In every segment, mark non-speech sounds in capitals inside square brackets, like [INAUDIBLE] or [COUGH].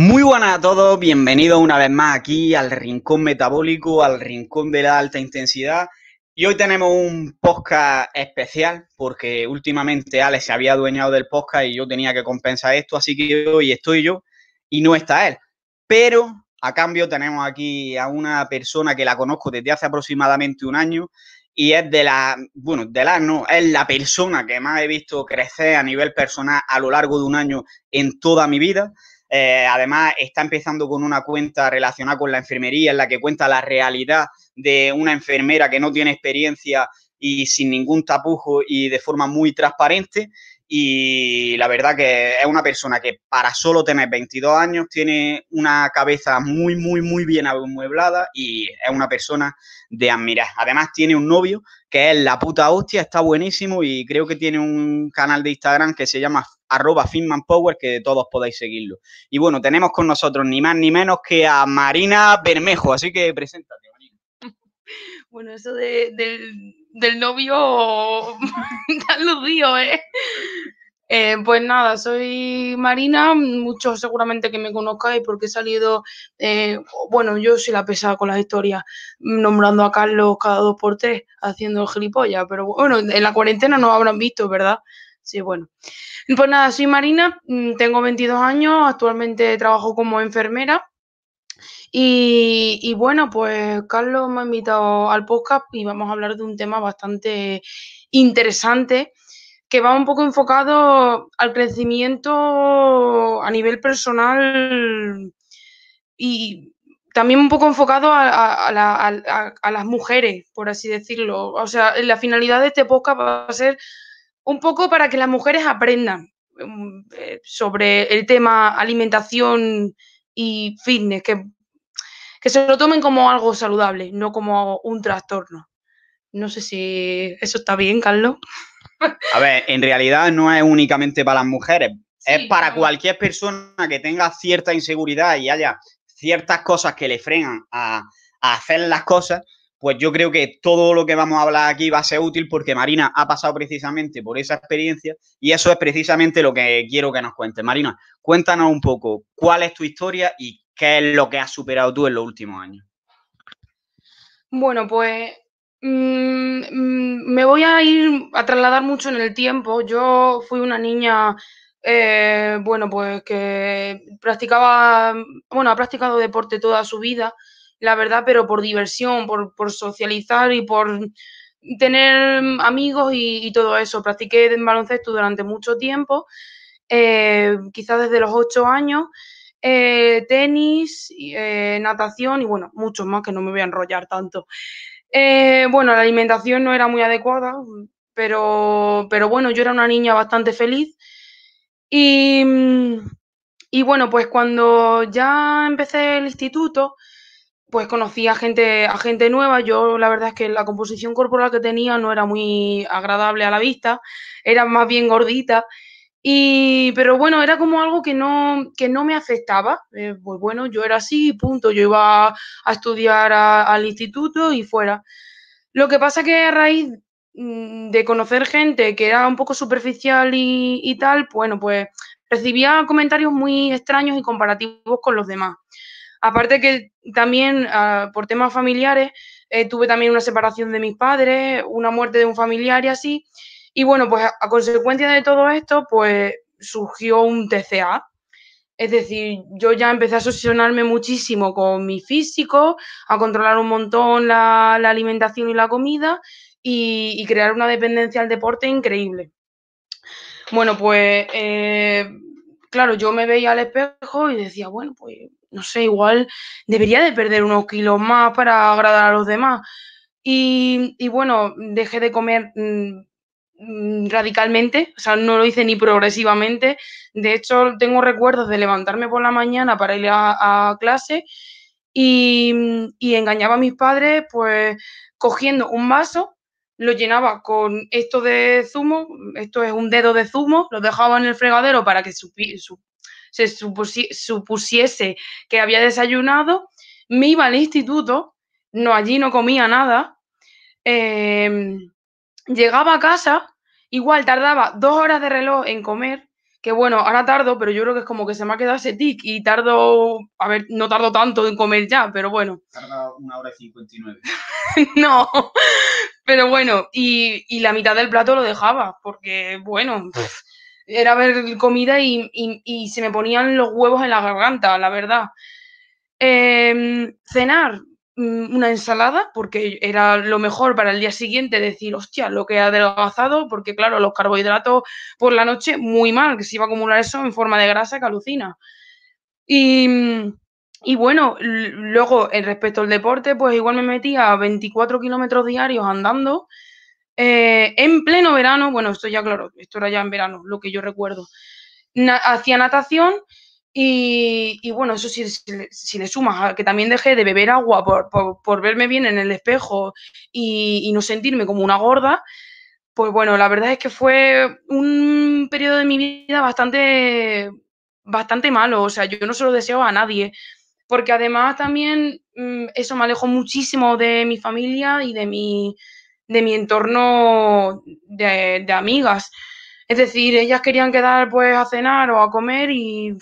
Muy buenas a todos, bienvenidos una vez más aquí al Rincón Metabólico, al Rincón de la Alta Intensidad. Y hoy tenemos un podcast especial porque últimamente Alex se había adueñado del podcast y yo tenía que compensar esto, así que hoy estoy yo y no está él. Pero a cambio tenemos aquí a una persona que la conozco desde hace aproximadamente un año y es de la, bueno, de la no, es la persona que más he visto crecer a nivel personal a lo largo de un año en toda mi vida. Eh, además, está empezando con una cuenta relacionada con la enfermería, en la que cuenta la realidad de una enfermera que no tiene experiencia y sin ningún tapujo y de forma muy transparente. Y la verdad que es una persona que para solo tener 22 años tiene una cabeza muy, muy, muy bien amueblada y es una persona de admirar. Además tiene un novio que es la puta hostia, está buenísimo y creo que tiene un canal de Instagram que se llama arroba Power que todos podáis seguirlo. Y bueno, tenemos con nosotros ni más ni menos que a Marina Bermejo, así que preséntate, Marina. [LAUGHS] Bueno, eso de, del, novio tan [LAUGHS] los ¿eh? Eh, pues nada, soy Marina, muchos seguramente que me conozcáis porque he salido, eh, bueno, yo soy la pesada con las historias, nombrando a Carlos cada dos por tres, haciendo gilipollas, pero bueno, en la cuarentena no habrán visto, ¿verdad? Sí, bueno. Pues nada, soy Marina, mm, tengo 22 años, actualmente trabajo como enfermera. Y, y bueno, pues Carlos me ha invitado al podcast y vamos a hablar de un tema bastante interesante que va un poco enfocado al crecimiento a nivel personal y también un poco enfocado a, las mujeres, por así decirlo. O sea, la finalidad de este podcast va a ser un poco para que las mujeres aprendan mm, eh, sobre el tema alimentación y fitness, que, que se lo tomen como algo saludable, no como un trastorno. No sé si eso está bien, Carlos. [LAUGHS] A ver, en realidad no es únicamente para las mujeres, es para cualquier persona que tenga cierta inseguridad y haya ciertas cosas que le frenan a, a hacer las cosas, pues yo creo que todo lo que vamos a hablar aquí va a ser útil porque Marina ha pasado precisamente por esa experiencia y eso es precisamente lo que quiero que nos cuentes. Marina, cuéntanos un poco cuál es tu historia y qué es lo que has superado tú en los últimos años. Bueno, pues Mm, mm, me voy a ir a trasladar mucho en el tiempo. Yo fui una niña, eh, bueno, pues que practicaba, bueno, ha practicado deporte toda su vida, la verdad, pero por diversión, por, socializar y por tener amigos y, todo eso. Practiqué baloncesto durante mucho tiempo, eh, quizás desde los ocho años. Eh, tenis, natación y bueno, muchos más que no me voy a enrollar tanto. Eh, bueno, la alimentación no era muy adecuada, pero, pero bueno, yo era una niña bastante feliz. Y, y bueno, pues cuando ya empecé el instituto, pues conocí a gente, a gente nueva. Yo la verdad es que la composición corporal que tenía no era muy agradable a la vista, era más bien gordita y, pero bueno, era como algo que no, que no me afectaba. Eh, pues bueno, yo era así, punto. Yo iba a estudiar al instituto y fuera. Lo que pasa que a raíz mm, de conocer gente que era un poco superficial y, tal, bueno, pues recibía comentarios muy extraños y comparativos con los demás. Aparte que también ah, por temas familiares eh, tuve también una separación de mis padres, una muerte de un familiar y así. Y bueno, pues a consecuencia de todo esto, pues surgió un TCA. Es decir, yo ya empecé a obsesionarme muchísimo con mi físico, a controlar un montón la, alimentación y la comida y, crear una dependencia al deporte increíble. Bueno, pues eh, claro, yo me veía al espejo y decía, bueno, pues no sé, igual debería de perder unos kilos más para agradar a los demás. y bueno, dejé de comer mm, Mm, radicalmente, o sea, no lo hice ni progresivamente. De hecho, tengo recuerdos de levantarme por la mañana para ir a, clase mm, y, engañaba a mis padres, pues cogiendo un vaso, lo llenaba con esto de zumo, esto es un dedo de zumo, lo dejaba en el fregadero para que se supusiese que había desayunado, me iba al instituto, no allí no comía nada. Em, Llegaba a casa, igual tardaba dos horas de reloj en comer, que bueno, ahora tardo, pero yo creo que es como que se me ha quedado ese tic y tardo, a ver, no tardo tanto en comer ya, pero bueno. [LAUGHS] Tardaba una hora y 59. [LAUGHS] no, pero bueno, y, la mitad del plato lo dejaba, porque bueno, era ver comida y, y, se me ponían los huevos en la garganta, la verdad. Em, cenar, Mm, una ensalada porque era lo mejor para el día siguiente decir, hostia, lo que ha adelgazado, porque claro, los carbohidratos por la noche muy mal, que se iba a acumular eso en forma de grasa que alucina. Y, bueno, luego en respecto al deporte, pues igual me metía a 24 kilómetros diarios andando eh, en pleno verano, bueno, esto ya claro, esto era ya en verano, lo que yo recuerdo. hacía natación y, bueno, eso si, si, le sumas a que también dejé de beber agua por, por, verme bien en el espejo y, no sentirme como una gorda, pues bueno, la verdad es que fue un periodo de mi vida bastante, bastante malo. O sea, yo no se lo deseo a nadie. Porque además también mm, eso me alejó muchísimo de mi familia y de mi, de mi entorno de, amigas. Es decir, ellas querían quedar pues a cenar o a comer y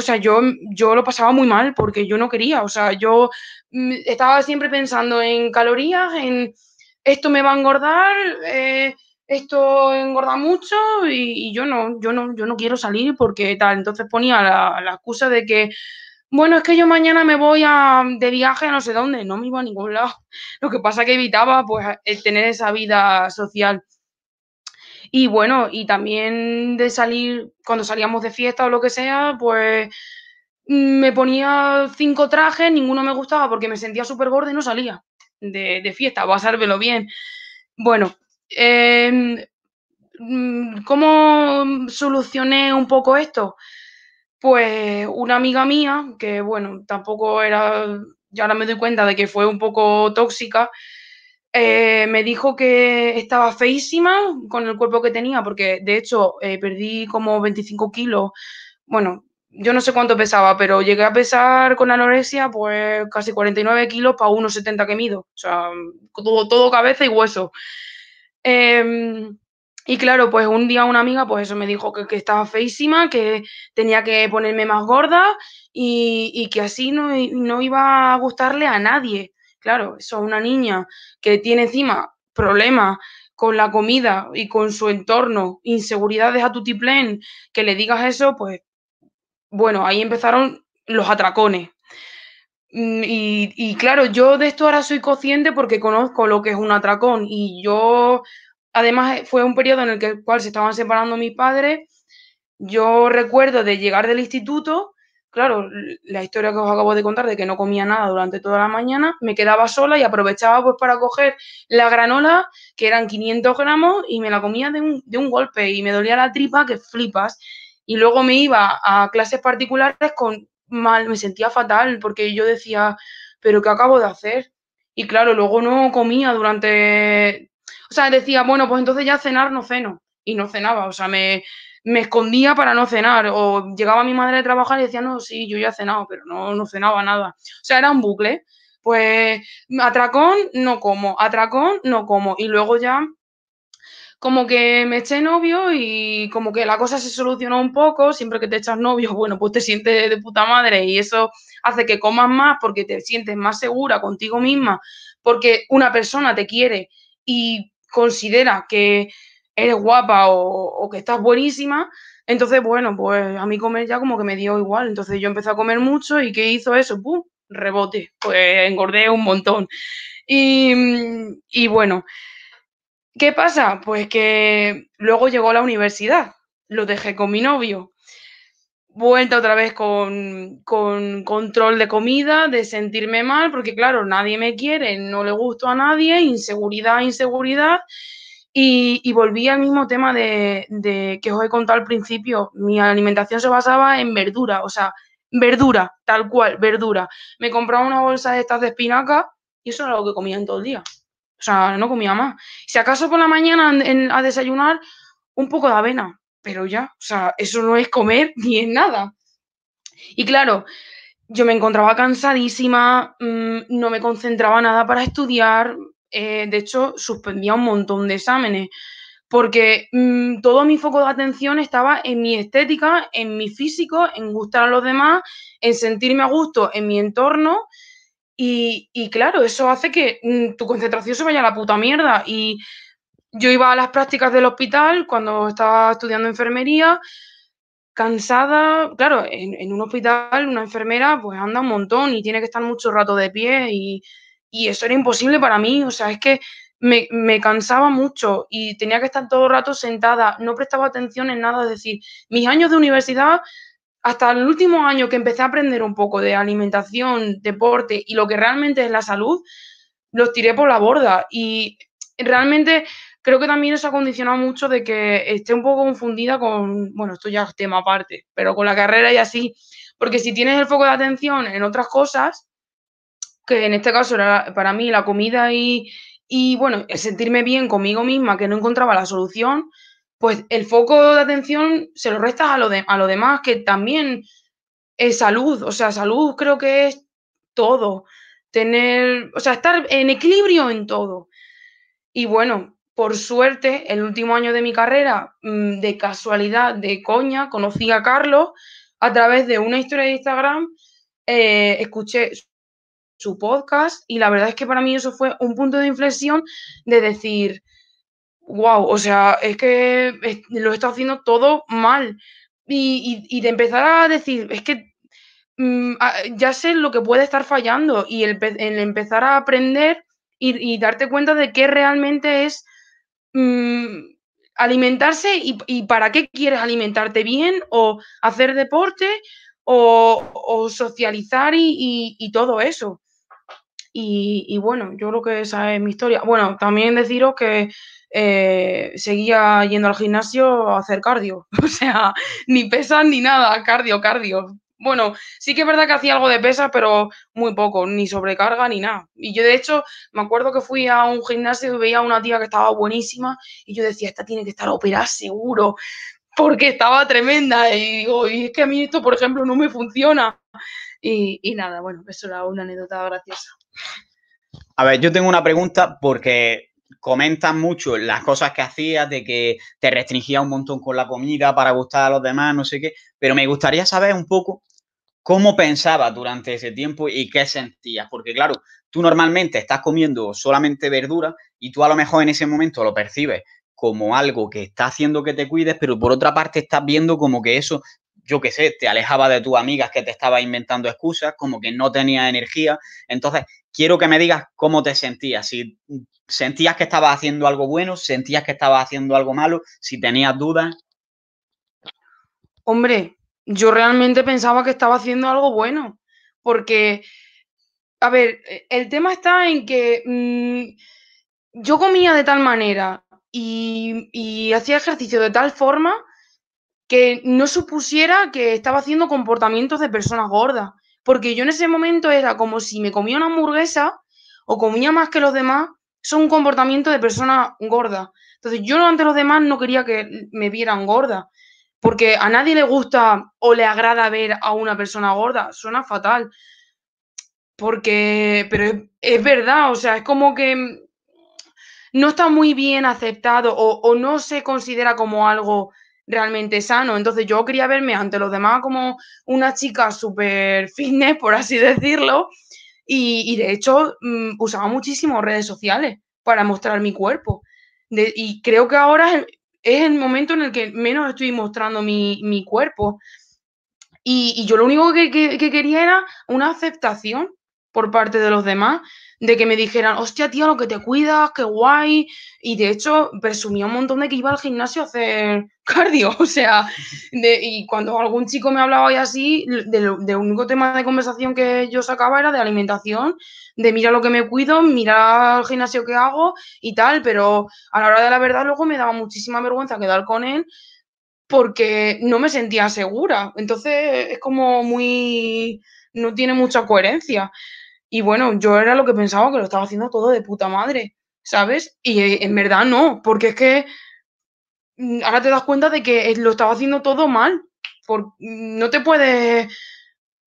o sea, yo, yo lo pasaba muy mal porque yo no quería, o sea, yo mm, estaba siempre pensando en calorías, en esto me va a engordar, eh, esto engorda mucho y, yo no, yo no, quiero salir porque tal. Entonces ponía la, excusa de que, bueno, es que yo mañana me voy a, de viaje a no sé dónde, no me iba a ningún [LAUGHS] lado. Lo que pasa que evitaba pues eh, tener esa vida social. Y bueno, y también de salir, cuando salíamos de fiesta o lo que sea, pues mm, me ponía cinco trajes, ninguno me gustaba porque me sentía súper gorda y no salía de, de a lo bien. Bueno, em, mm, ¿cómo solucioné un poco esto? Pues una amiga mía, que bueno, tampoco era, ya ahora me doy cuenta de que fue un poco tóxica, eh, me dijo que estaba feísima con el cuerpo que tenía, porque de hecho eh, perdí como 25 kilos. Bueno, yo no sé cuánto pesaba, pero llegué a pesar con anorexia pues casi 49 kilos para 1,70 que mido. O sea, todo, cabeza y hueso. Em, y claro, pues un día una amiga, pues eso me dijo que, estaba feísima, que tenía que ponerme más gorda y, que así no iba a gustarle a nadie. Claro, eso es una niña que tiene encima problemas con la comida y con su entorno, inseguridades a tiplén, que le digas eso, pues bueno, ahí empezaron los atracones. Mm, y, claro, yo de esto ahora soy consciente porque conozco lo que es un atracón y yo, además eh, fue un periodo en el cual se estaban separando mis padres, yo recuerdo de llegar del instituto claro, la historia que os acabo de contar de que no comía nada durante toda la mañana, me quedaba sola y aprovechaba pues para coger la granola, que eran 500 gramos, y me la comía de un, de un golpe y me dolía la tripa que flipas. Y luego me iba a clases particulares con mal, me sentía fatal porque yo decía, pero ¿qué acabo de hacer? Y claro, luego no comía durante... O sea, decía, bueno, pues entonces ya cenar no ceno. Y no cenaba, o sea, me, me escondía para no cenar o llegaba mi madre a trabajar y decía, no, sí, yo ya he cenado, pero no, no cenaba nada. O sea, era un bucle. Pues atracón, no como, atracón, no como. Y luego ya como que me eché novio y como que la cosa se solucionó un poco, siempre que te echas novio, [LAUGHS] bueno, pues te sientes de puta madre y eso hace que comas más porque te sientes más segura contigo misma, porque una persona te quiere y considera que eres guapa o, que estás buenísima. Entonces, bueno, pues a mí comer ya como que me dio igual. Entonces yo empecé a comer mucho y ¿qué hizo eso? ¡Pum! Rebote. Pues engordé un montón. Y, y bueno, ¿qué pasa? Pues que luego llegó la universidad. Lo dejé con mi novio vuelta otra vez con, con, control de comida, de sentirme mal, porque claro, nadie me quiere, no le gusto a nadie, inseguridad, inseguridad, y, volví al mismo tema de, que os he contado al principio. Mi alimentación se basaba en verdura, o sea, verdura, tal cual, verdura. Me compraba una bolsa de estas de espinaca y eso era lo que comía en todo el día. O sea, no comía más. Si acaso por la mañana a desayunar, un poco de avena, pero ya, o sea, eso no es comer [LAUGHS] ni es nada. Y claro, yo me encontraba cansadísima, mm, no me concentraba nada para estudiar, eh, de hecho, suspendía un montón de exámenes porque mm, todo mi foco de atención estaba en mi estética, en mi físico, en gustar a los demás, en sentirme a gusto en mi entorno. Y, claro, eso hace que mm, tu concentración se vaya a la puta mierda. Y yo iba a las prácticas del hospital cuando estaba estudiando enfermería, cansada. Claro, en, en un hospital una enfermera pues anda un montón y tiene que estar mucho rato de pie y y eso era imposible para mí, o sea, es que me, cansaba mucho y tenía que estar todo el rato sentada, no prestaba atención en nada, es decir, mis años de universidad, hasta el último año que empecé a aprender un poco de alimentación, deporte y lo que realmente es la salud, los tiré por la borda y realmente creo que también eso ha condicionado mucho de que esté un poco confundida con, bueno, esto ya es tema aparte, pero con la carrera y así, porque si tienes el foco de atención en otras cosas, que en este caso era para mí la comida y, bueno, el sentirme bien conmigo misma, que no encontraba la solución, pues el foco de atención se lo restas a lo, a lo demás, que también es salud, o sea, salud creo que es todo, tener, o sea, estar en equilibrio en todo. Y bueno, por suerte, el último año de mi carrera, mm, de casualidad, de coña, conocí a Carlos a través de una historia de Instagram, eh, escuché su podcast y la verdad es que para mí eso fue un punto de inflexión de decir, wow, o sea, es que lo está haciendo todo mal. Y, de empezar a decir, es que mm, ah, ya sé lo que puede estar fallando y el, empezar a aprender y, darte cuenta de qué realmente es mm, alimentarse y, para qué quieres alimentarte bien o hacer deporte o socializar y todo eso. Y, bueno, yo creo que esa es mi historia. Bueno, también deciros que eh, seguía yendo al gimnasio a hacer cardio. [LAUGHS] O sea, ni pesas ni nada, cardio, cardio. Bueno, sí que es verdad que hacía algo de pesas, pero muy poco, ni sobrecarga ni nada. Y yo de hecho me acuerdo que fui a un gimnasio y veía a una tía que estaba buenísima y yo decía, esta tiene que estar operada seguro, porque estaba tremenda. Y digo, es que a mí esto, por ejemplo, no me funciona. Y, y nada, bueno, eso era una anécdota graciosa. A ver, yo tengo una pregunta porque comentan mucho las cosas que hacías, de que te restringía un montón con la comida para gustar a los demás, no sé qué, pero me gustaría saber un poco cómo pensabas durante ese tiempo y qué sentías, porque claro, tú normalmente estás comiendo solamente verdura y tú a lo mejor en ese momento lo percibes como algo que está haciendo que te cuides, pero por otra parte estás viendo como que eso yo qué sé, te alejaba de tus amigas que te estaba inventando excusas, como que no tenía energía. Entonces, quiero que me digas cómo te sentías, si sentías que estabas haciendo algo bueno, sentías que estabas haciendo algo malo, si tenías dudas. Hombre, yo realmente pensaba que estaba haciendo algo bueno, porque, a ver, el tema está en que mm, yo comía de tal manera y hacía ejercicio de tal forma que no supusiera que estaba haciendo comportamientos de personas gordas. Porque yo en ese momento era como si me comía una hamburguesa o comía más que los demás, son un comportamiento de persona gorda. Entonces yo ante los demás no quería que me vieran gorda. Porque a nadie le gusta o le agrada ver a una persona gorda. Suena fatal. Porque, pero es, verdad, o sea, es como que no está muy bien aceptado o no se considera como algo realmente sano. Entonces yo quería verme ante los demás como una chica súper fitness, por así decirlo, y, de hecho mm, usaba muchísimo redes sociales para mostrar mi cuerpo. y creo que ahora es el, momento en el que menos estoy mostrando mi, cuerpo. Y, yo lo único que quería era una aceptación por parte de los demás de que me dijeran, hostia, tía, lo que te cuidas, qué guay. Y de hecho, presumía un montón de que iba al gimnasio a hacer [LAUGHS] cardio. O sea, y cuando algún chico me hablaba y así, el de único tema de conversación que yo sacaba era de alimentación, de mira lo que me cuido, mira el gimnasio que hago y tal. Pero a la hora de la verdad, luego me daba muchísima vergüenza quedar con él porque no me sentía segura. Entonces, es como muy no tiene mucha coherencia. Y bueno, yo era lo que pensaba que lo estaba haciendo todo de puta madre, ¿sabes? Y eh, en verdad no, porque es que mm, ahora te das cuenta de que eh, lo estaba haciendo todo mal. Por, mm, no te puedes.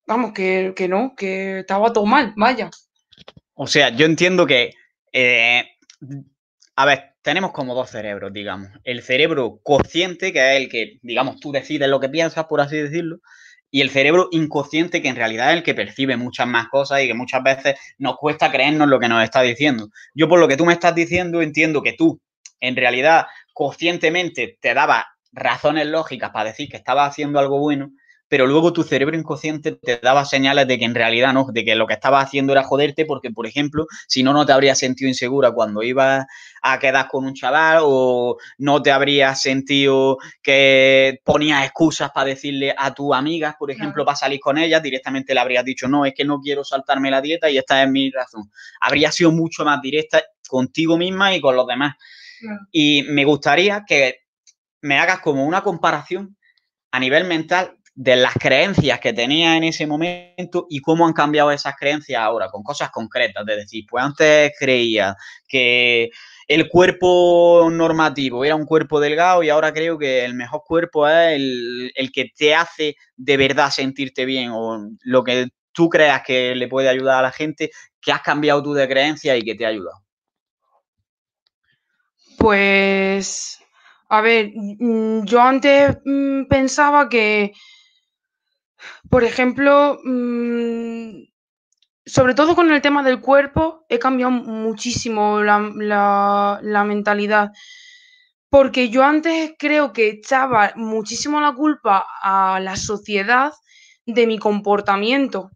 Vamos, que, que no, que estaba todo mal, vaya. O sea, yo entiendo que. Eh, a ver, tenemos como dos cerebros, digamos. El cerebro consciente, que es el que, digamos, tú decides lo que piensas, por así decirlo y el cerebro inconsciente, que en realidad es el que percibe muchas más cosas y que muchas veces nos cuesta creernos lo que nos está diciendo. Yo por lo que tú me estás diciendo entiendo que tú, en realidad, conscientemente te daba razones lógicas para decir que estaba haciendo algo bueno, pero luego tu cerebro inconsciente te daba señales de que en realidad no, de que lo que estabas haciendo era joderte, porque, por ejemplo, si no, no te habrías sentido insegura cuando ibas a quedar con un chaval o no te habrías sentido que ponías excusas para decirle a tus amigas, por ejemplo, para salir con ellas, directamente le habrías dicho, no, es que no quiero saltarme la dieta y esta es mi razón. Habría sido mucho más directa contigo misma y con los demás. Y me gustaría que me hagas como una comparación a nivel mental de las creencias que tenía en ese momento y cómo han cambiado esas creencias ahora, con cosas concretas. Es decir, pues antes creía que el cuerpo normativo era un cuerpo delgado y ahora creo que el mejor cuerpo es el, el que te hace de verdad sentirte bien o lo que tú creas que le puede ayudar a la gente, que has cambiado tú de creencia y que te ha ayudado. Pues, a ver, mm, yo antes mm, pensaba que por ejemplo, mm, sobre todo con el tema del cuerpo, he cambiado muchísimo la, mentalidad. Porque yo antes creo que echaba muchísimo la culpa a la sociedad de mi comportamiento.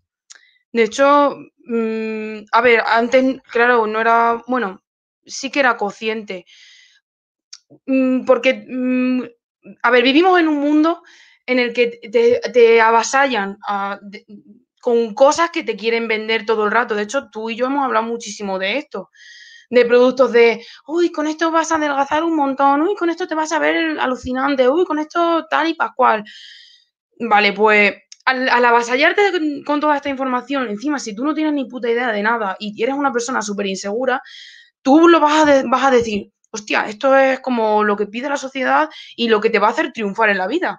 De hecho, mm, a ver, antes, claro, no era, bueno, sí que era consciente. Mm, porque, a ver, vivimos en un mundo en el que te, avasallan ah, con cosas que te quieren vender todo el rato. De hecho, tú y yo hemos hablado muchísimo de esto, de productos de, uy, con esto vas a adelgazar un montón, uy, con esto te vas a ver alucinante, uy, con esto tal y pascual. Vale, pues al, avasallarte con, toda esta información, encima, si tú no tienes ni puta idea de nada y eres una persona súper insegura, tú lo vas vas a decir, hostia, esto es como lo que pide la sociedad y lo que te va a hacer triunfar en la vida.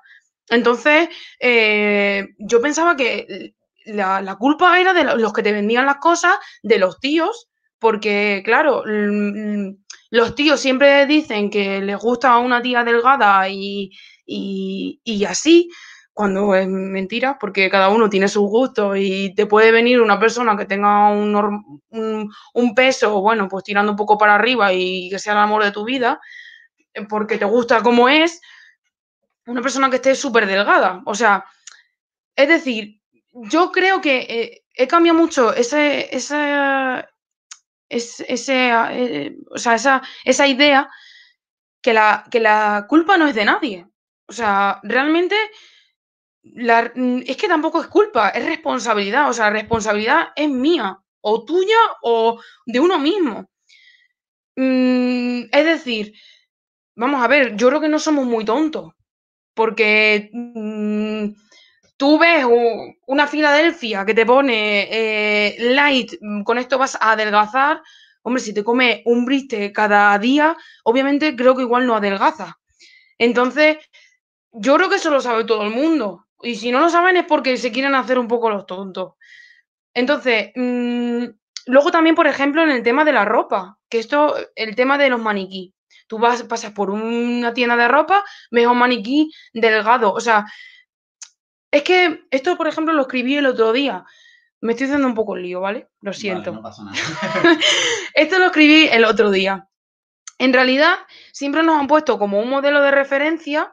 Entonces, eh, yo pensaba que la, culpa era de los que te vendían las cosas, de los tíos, porque, claro, mm, mm, los tíos siempre dicen que les gusta una tía delgada y, así, cuando es mentira, porque cada uno tiene sus gustos y te puede venir una persona que tenga un, un, peso, bueno, pues tirando un poco para arriba y que sea el amor de tu vida, porque te gusta como es, una persona que esté súper delgada. O sea, es decir, yo creo que eh, he cambiado mucho ese, eh, esa, esa, idea que la, que la culpa no es de nadie. O sea, realmente es que tampoco es culpa, es responsabilidad. O sea, responsabilidad es mía, o tuya, o de uno mismo. Mm, es decir, vamos a ver, yo creo que no somos muy tontos porque mm, tú ves una Filadelfia que te pone eh, light, mm, con esto vas a adelgazar. Hombre, si te come un briste cada día, obviamente creo que igual no adelgaza. Entonces, yo creo que eso lo sabe todo el mundo. Y si no lo saben es porque se quieren hacer un poco los tontos. Entonces, mm, luego también, por ejemplo, en el tema de la ropa, que esto, el tema de los maniquí. Tú vas, pasas por una tienda de ropa, ves un maniquí delgado. O sea, es que esto, por ejemplo, lo escribí el otro día. Me estoy haciendo un poco el lío, ¿vale? Lo siento. [LAUGHS] esto lo escribí el otro día. En realidad, siempre nos han puesto como un modelo de referencia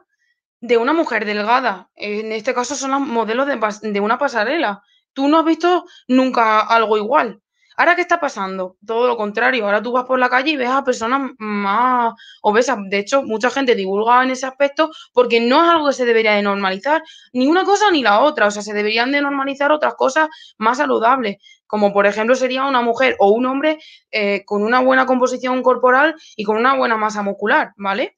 de una mujer delgada. En este caso son los modelos de una pasarela. Tú no has visto nunca algo igual. Ahora, ¿qué está pasando? Todo lo contrario. Ahora tú vas por la calle y ves a personas más obesas. De hecho, mucha gente divulga en ese aspecto porque no es algo que se debería de normalizar, ni una cosa ni la otra. O sea, se deberían de normalizar otras cosas más saludables, como por ejemplo sería una mujer o un hombre eh, con una buena composición corporal y con una buena masa muscular, ¿vale?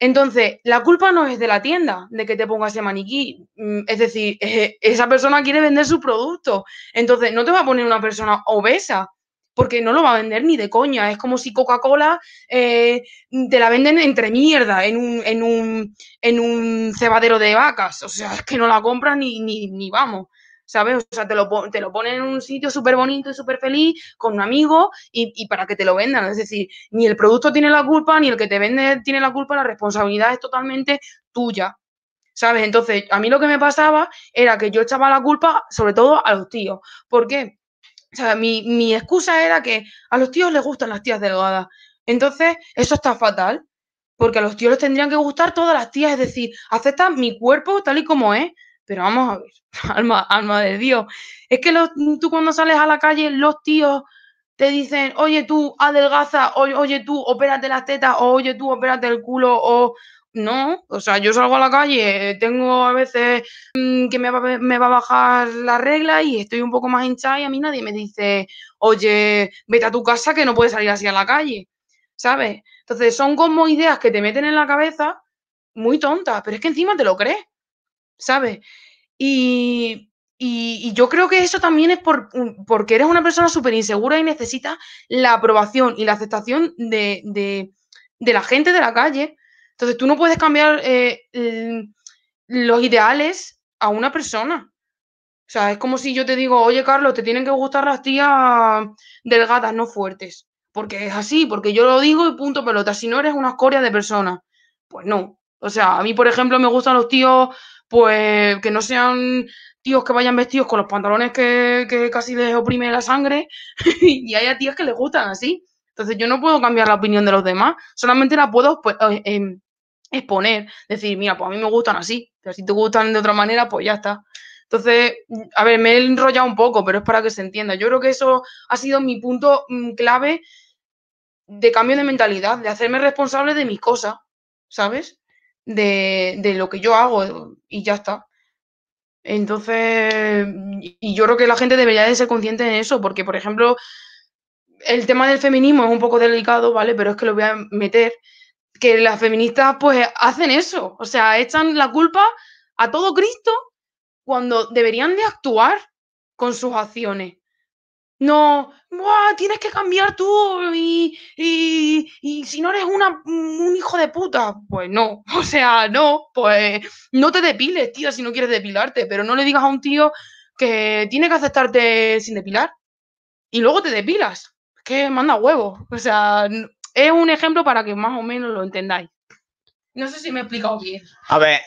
Entonces, la culpa no es de la tienda, de que te ponga ese maniquí. Mm, es decir, [LAUGHS] eh, esa persona quiere vender su producto. Entonces, no te va a poner una persona obesa, porque no lo va a vender ni de coña. Es como si Coca-Cola eh, te la venden entre mierda, en un, en, un, en un cebadero de vacas. O sea, es que no la compran ni, ni, ni vamos. ¿sabes? O sea, te lo, te ponen en un sitio súper bonito y súper feliz con un amigo y, para que te lo vendan. Es decir, ni el producto tiene la culpa, ni el que te vende tiene la culpa, la responsabilidad es totalmente tuya. ¿Sabes? Entonces, a mí lo que me pasaba era que yo echaba la culpa sobre todo a los tíos. ¿Por qué? O sea, mi, mi excusa era que a los tíos les gustan las tías delgadas. Entonces, eso está fatal porque a los tíos les tendrían que gustar todas las tías, es decir, aceptan mi cuerpo tal y como es. Pero vamos a ver, [LAUGHS] alma, alma de Dios. Es que tú cuando sales a la calle, los tíos te dicen, oye tú, adelgaza, o, oye tú, opérate las tetas, o oye tú, opérate el culo, o no, o sea, yo salgo a la calle, tengo a veces mm, que me va, me va, a bajar la regla y estoy un poco más hinchada y a mí nadie me dice, oye, vete a tu casa que no puedes salir así a la calle, ¿sabes? Entonces son como ideas que te meten en la cabeza muy tontas, pero es que encima te lo crees. ¿sabes? Y, yo creo que eso también es por, mm, porque eres una persona súper insegura y necesitas la aprobación y la aceptación de, la gente de la calle. Entonces tú no puedes cambiar eh, los ideales a una persona. O sea, es como si yo te digo, oye Carlos, te tienen que gustar las tías delgadas, no fuertes. Porque es así, porque yo lo digo y punto pelota. Si no eres una escoria de personas, Pues no. O sea, a mí, por ejemplo, me gustan los tíos pues que no sean tíos que vayan vestidos con los pantalones que, casi les oprime la sangre [LAUGHS] y haya tíos que les gustan así. Entonces yo no puedo cambiar la opinión de los demás, solamente la puedo pues, eh, em, exponer, decir, mira, pues a mí me gustan así, pero si te gustan de otra manera, pues ya está. Entonces, a ver, me he enrollado un poco, pero es para que se entienda. Yo creo que eso ha sido mi punto mm, clave de cambio de mentalidad, de hacerme responsable de mis cosas, ¿sabes? de, lo que yo hago y ya está. Entonces, y yo creo que la gente debería de ser consciente de eso, porque, por ejemplo, el tema del feminismo es un poco delicado, ¿vale? Pero es que lo voy a meter, que las feministas pues hacen eso, o sea, echan la culpa a todo Cristo cuando deberían de actuar con sus acciones. No, Buah, tienes que cambiar tú y, si no eres una, un hijo de puta, pues no, [LAUGHS] o sea, no, pues no te depiles, tía, si no quieres depilarte, pero no le digas a un tío que tiene que aceptarte sin depilar y luego te depilas, que manda huevo, o sea, es un ejemplo para que más o menos lo entendáis. No sé si me he explicado bien. A ver,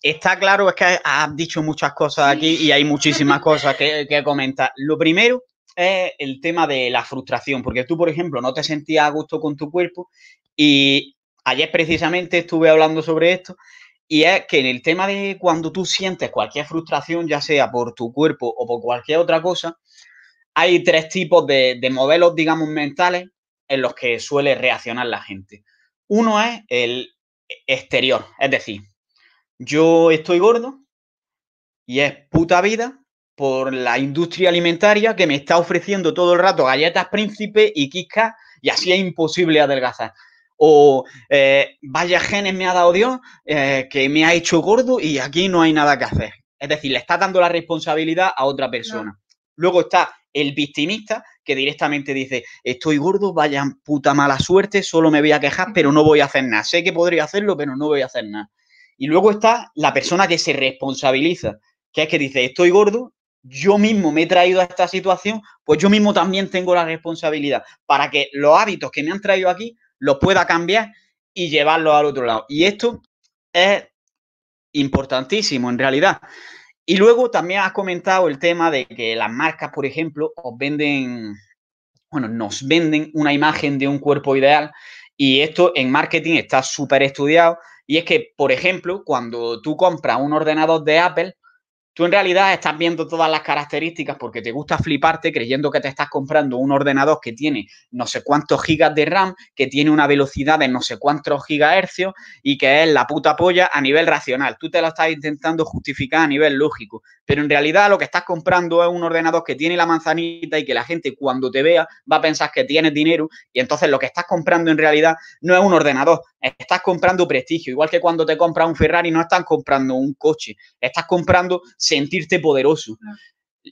está claro, es que has dicho muchas cosas aquí y hay muchísimas cosas que, que comentar. Lo primero es el tema de la frustración, porque tú, por ejemplo, no te sentías a gusto con tu cuerpo y ayer precisamente estuve hablando sobre esto y es que en el tema de cuando tú sientes cualquier frustración, ya sea por tu cuerpo o por cualquier otra cosa, hay tres tipos de, de modelos, digamos, mentales en los que suele reaccionar la gente. Uno es el exterior, es decir, yo estoy gordo y es puta vida por la industria alimentaria que me está ofreciendo todo el rato galletas príncipe y Quisca y así es imposible adelgazar. O eh, vaya genes me ha dado Dios eh, que me ha hecho gordo y aquí no hay nada que hacer. Es decir, le está dando la responsabilidad a otra persona. Luego está el victimista que directamente dice, estoy gordo, vaya puta mala suerte, solo me voy a quejar, pero no voy a hacer nada. Sé que podría hacerlo, pero no voy a hacer nada. Y luego está la persona que se responsabiliza, que es que dice, estoy gordo, yo mismo me he traído a esta situación, pues yo mismo también tengo la responsabilidad para que los hábitos que me han traído aquí los pueda cambiar y llevarlos al otro lado. Y esto es importantísimo en realidad. Y luego también has comentado el tema de que las marcas, por ejemplo, os venden, bueno, nos venden una imagen de un cuerpo ideal y esto en marketing está súper estudiado. Y es que, por ejemplo, cuando tú compras un ordenador de Apple, Tú en realidad estás viendo todas las características porque te gusta fliparte creyendo que te estás comprando un ordenador que tiene no sé cuántos gigas de RAM, que tiene una velocidad de no sé cuántos gigahercios y que es la puta polla a nivel racional. Tú te lo estás intentando justificar a nivel lógico, pero en realidad lo que estás comprando es un ordenador que tiene la manzanita y que la gente cuando te vea va a pensar que tienes dinero y entonces lo que estás comprando en realidad no es un ordenador, estás comprando prestigio, igual que cuando te compras un Ferrari no estás comprando un coche, estás comprando sentirte poderoso.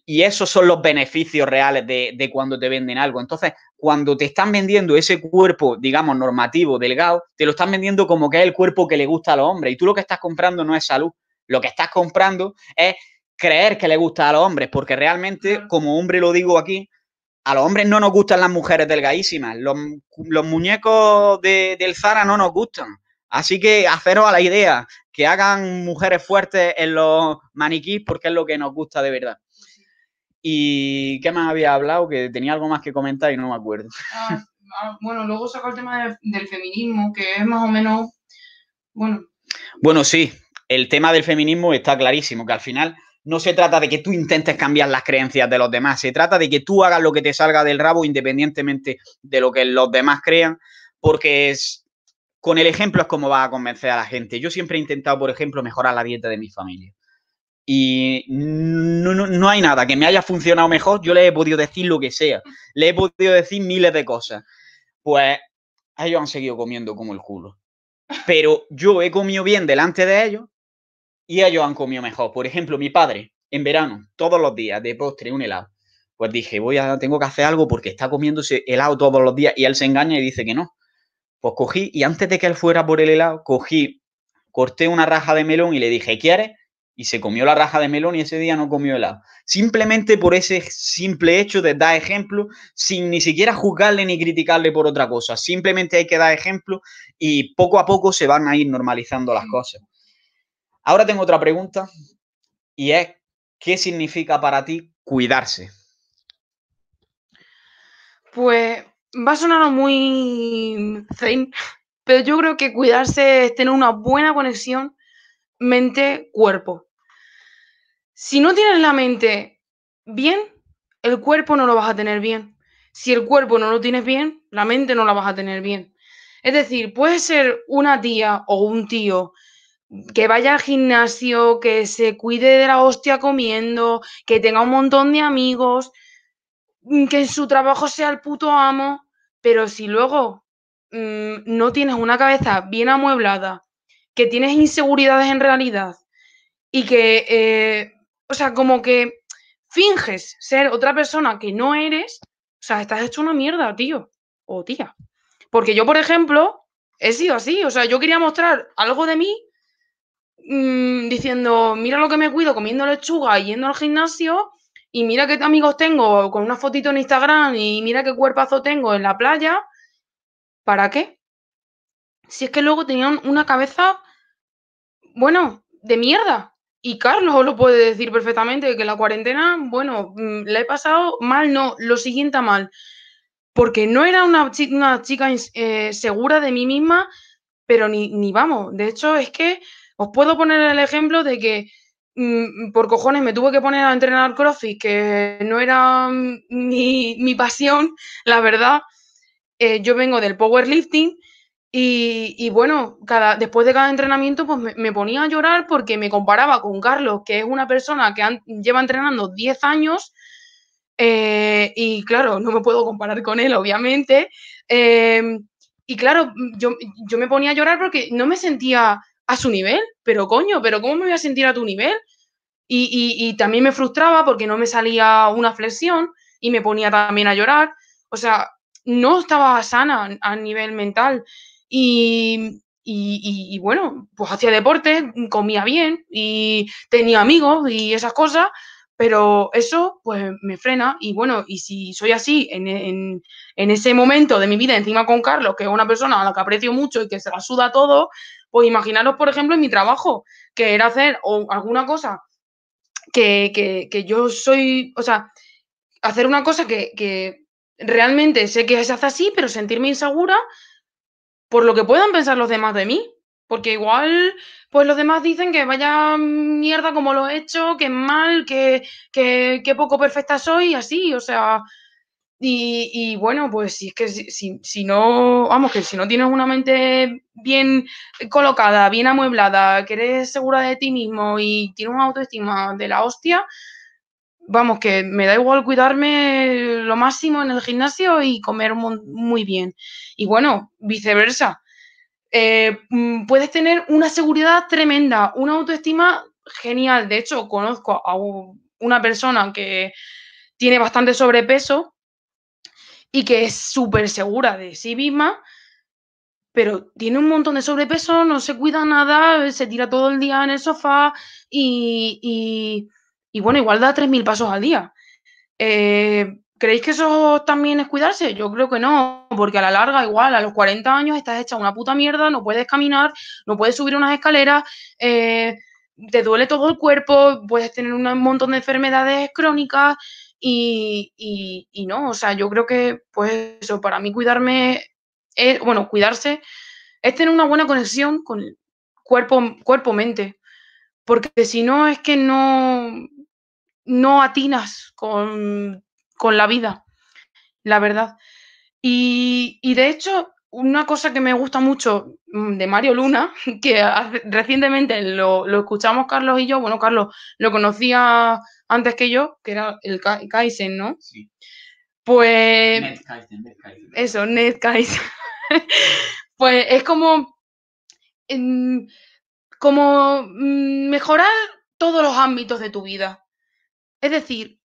Y esos son los beneficios reales de, cuando te venden algo. Entonces, cuando te están vendiendo ese cuerpo, digamos, normativo, delgado, te lo están vendiendo como que es el cuerpo que le gusta a los hombres. Y tú lo que estás comprando no es salud. Lo que estás comprando es creer que le gusta a los hombres, porque realmente, como hombre lo digo aquí, a los hombres no nos gustan las mujeres delgadísimas. Los, los muñecos de, del Zara no nos gustan. Así que haceros a la idea, que hagan mujeres fuertes en los maniquís porque es lo que nos gusta de verdad. ¿Y qué más había hablado? Que tenía algo más que comentar y no me acuerdo. Ah, ah, bueno, luego saco el tema del feminismo, que es más o menos, bueno. Bueno, sí, el tema del feminismo está clarísimo, que al final no se trata de que tú intentes cambiar las creencias de los demás, se trata de que tú hagas lo que te salga del rabo independientemente de lo que los demás crean, porque es, con el ejemplo es como va a convencer a la gente. Yo siempre he intentado, por ejemplo, mejorar la dieta de mi familia. Y no, hay nada que me haya funcionado mejor. Yo le he podido decir lo que sea. le he podido decir miles de cosas. Pues ellos han seguido comiendo como el culo. Pero yo he comido bien delante de ellos y ellos han comido mejor. Por ejemplo, mi padre, en verano, todos los días, de postre, un helado. Pues dije, voy a, tengo que hacer algo porque está comiéndose helado todos los días y él se engaña y dice que no. Pues cogí y antes de que él fuera por el helado, cogí, corté una raja de melón y le dije, ¿quieres? Y se comió la raja de melón y ese día no comió helado. Simplemente por ese simple hecho de dar ejemplo, sin ni siquiera juzgarle ni criticarle por otra cosa. Simplemente hay que dar ejemplo y poco a poco se van a ir normalizando las mm. cosas. Ahora tengo otra pregunta y es, ¿qué significa para ti cuidarse? Pues va a sonar muy zen, pero yo creo que cuidarse es tener una buena conexión mente-cuerpo. Si no tienes la mente bien, el cuerpo no lo vas a tener bien. Si el cuerpo no lo tienes bien, la mente no la vas a tener bien. Es decir, puede ser una tía o un tío que vaya al gimnasio, que se cuide de la hostia comiendo, que tenga un montón de amigos, que en su trabajo sea el puto amo, pero si luego mm, no tienes una cabeza bien amueblada, que tienes inseguridades en realidad y que, eh, o sea, como que finges ser otra persona que no eres, o sea, estás hecho una mierda, tío o tía. Porque yo, por ejemplo, he sido así, o sea, yo quería mostrar algo de mí mm, diciendo, mira lo que me cuido comiendo lechuga y yendo al gimnasio y mira qué amigos tengo con una fotito en Instagram y mira qué cuerpazo tengo en la playa, ¿para qué? Si es que luego tenían una cabeza, bueno, de mierda. Y Carlos lo puede decir perfectamente, que la cuarentena, bueno, mm, la he pasado mal, no, lo siguiente mal. Porque no era una, chica, chica eh, segura de mí misma, pero ni, ni vamos. De hecho, es que os puedo poner el ejemplo de que Mm, mm, por cojones me tuve que poner a entrenar CrossFit, que no era [LAUGHS] mi, mi pasión, la verdad. Eh, yo vengo del powerlifting y, y, bueno, cada, después de cada entrenamiento pues me, ponía a llorar porque me comparaba con Carlos, que es una persona que lleva entrenando 10 años eh, y claro, no me puedo comparar con él, obviamente. Eh, y claro, yo, yo me ponía a llorar porque no me sentía a su nivel, pero coño, pero ¿cómo me voy a sentir a tu nivel? Y, y, también me frustraba porque no me salía una flexión y me ponía también a llorar. O sea, no estaba sana a nivel mental. Y, y bueno, pues hacía deporte, comía bien y tenía amigos y esas cosas, pero eso pues me frena. Y bueno, y si soy así en, en, en ese momento de mi vida, encima con Carlos, que es una persona a la que aprecio mucho y que se la suda todo, pues imaginaros, por ejemplo, en mi trabajo, que era hacer o alguna cosa que, yo soy, o sea, hacer una cosa que, realmente sé que se hace así, pero sentirme insegura por lo que puedan pensar los demás de mí. Porque igual, pues los demás dicen que vaya mierda como lo he hecho, que mal, que, que, poco perfecta soy, y así, o sea, y, bueno, pues si es que si, si, no, vamos, que si no tienes una mente bien colocada, bien amueblada, que eres segura de ti mismo y tienes una autoestima de la hostia, vamos, que me da igual cuidarme lo máximo en el gimnasio y comer muy bien. Y bueno, viceversa. Eh, mm, puedes tener una seguridad tremenda, una autoestima genial. De hecho, conozco a una persona que tiene bastante sobrepeso y que es súper segura de sí misma, pero tiene un montón de sobrepeso, no se cuida nada, se tira todo el día en el sofá y, bueno, igual da 3.000 pasos al día. Eh, ¿Creéis que eso también es cuidarse? Yo creo que no, porque a la larga igual, a los 40 años estás hecha una puta mierda, no puedes caminar, no puedes subir unas escaleras, eh, te duele todo el cuerpo, puedes tener un montón de enfermedades crónicas, y, no, o sea, yo creo que, pues eso, para mí cuidarme es, bueno, cuidarse es tener una buena conexión con el cuerpo, cuerpo-mente, porque si no es que no, no atinas con, la vida, la verdad. y de hecho, una cosa que me gusta mucho mm, de Mario Luna, [LAUGHS] que recientemente lo, escuchamos Carlos y yo, bueno, Carlos lo conocía antes que yo, que era el Ka ¿no? Sí. Pues... Ned Eso, Ned Kaizen. [LAUGHS] pues es como... como mm, mejorar todos los ámbitos de tu vida. Es decir,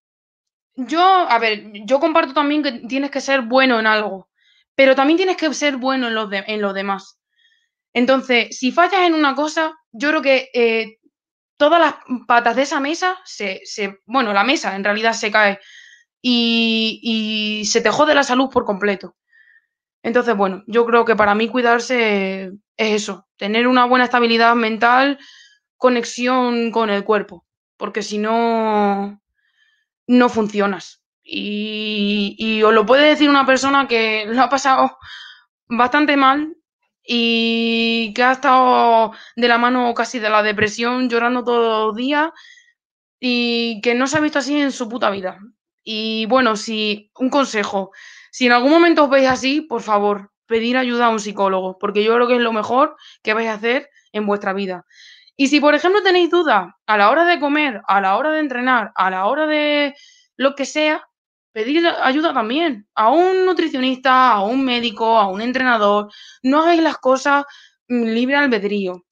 yo, a ver, yo comparto también que tienes que ser bueno en algo, pero también tienes que ser bueno en los, demás. Entonces, si fallas en una cosa, yo creo que eh, todas las patas de esa mesa se, Bueno, la mesa en realidad se cae y, y, se te jode la salud por completo. Entonces, bueno, yo creo que para mí cuidarse es eso, tener una buena estabilidad mental, conexión con el cuerpo, porque si no, no funcionas. Y, os lo puede decir una persona que lo ha pasado bastante mal y que ha estado de la mano casi de la depresión, llorando todos los días y que no se ha visto así en su puta vida. Y bueno, si un consejo, si en algún momento os veis así, por favor, pedir ayuda a un psicólogo, porque yo creo que es lo mejor que vais a hacer en vuestra vida. Y si, por ejemplo, tenéis dudas a la hora de comer, a la hora de entrenar, a la hora de lo que sea, Pedir ayuda también a un nutricionista, a un médico, a un entrenador. No hagáis las cosas mm, libre albedrío.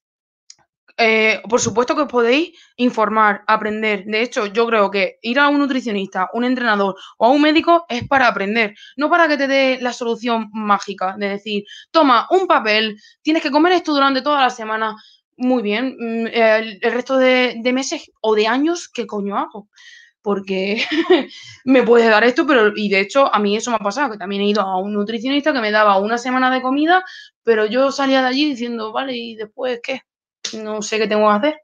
Eh, por supuesto que os podéis informar, aprender. De hecho, yo creo que ir a un nutricionista, un entrenador o a un médico es para aprender, no para que te dé la solución mágica de decir, toma un papel, tienes que comer esto durante toda la semana. Muy bien, mm, el, resto de, de meses o de años, ¿qué coño hago? porque [LAUGHS] me puede dar esto, pero y de hecho a mí eso me ha pasado, que también he ido a un nutricionista que me daba una semana de comida, pero yo salía de allí diciendo, vale, ¿y después qué? No sé qué tengo que hacer.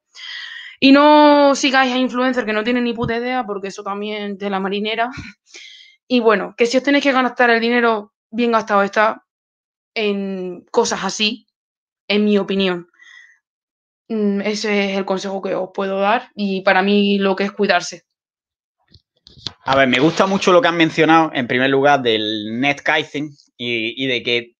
Y no sigáis a influencers que no tienen ni puta idea, porque eso también de la marinera. [LAUGHS] Y bueno, que si os tenéis que gastar el dinero, bien gastado está en cosas así, en mi opinión. Mm, ese es el consejo que os puedo dar y para mí lo que es cuidarse. A ver, me gusta mucho lo que han mencionado, en primer lugar, del net Kaizen y de que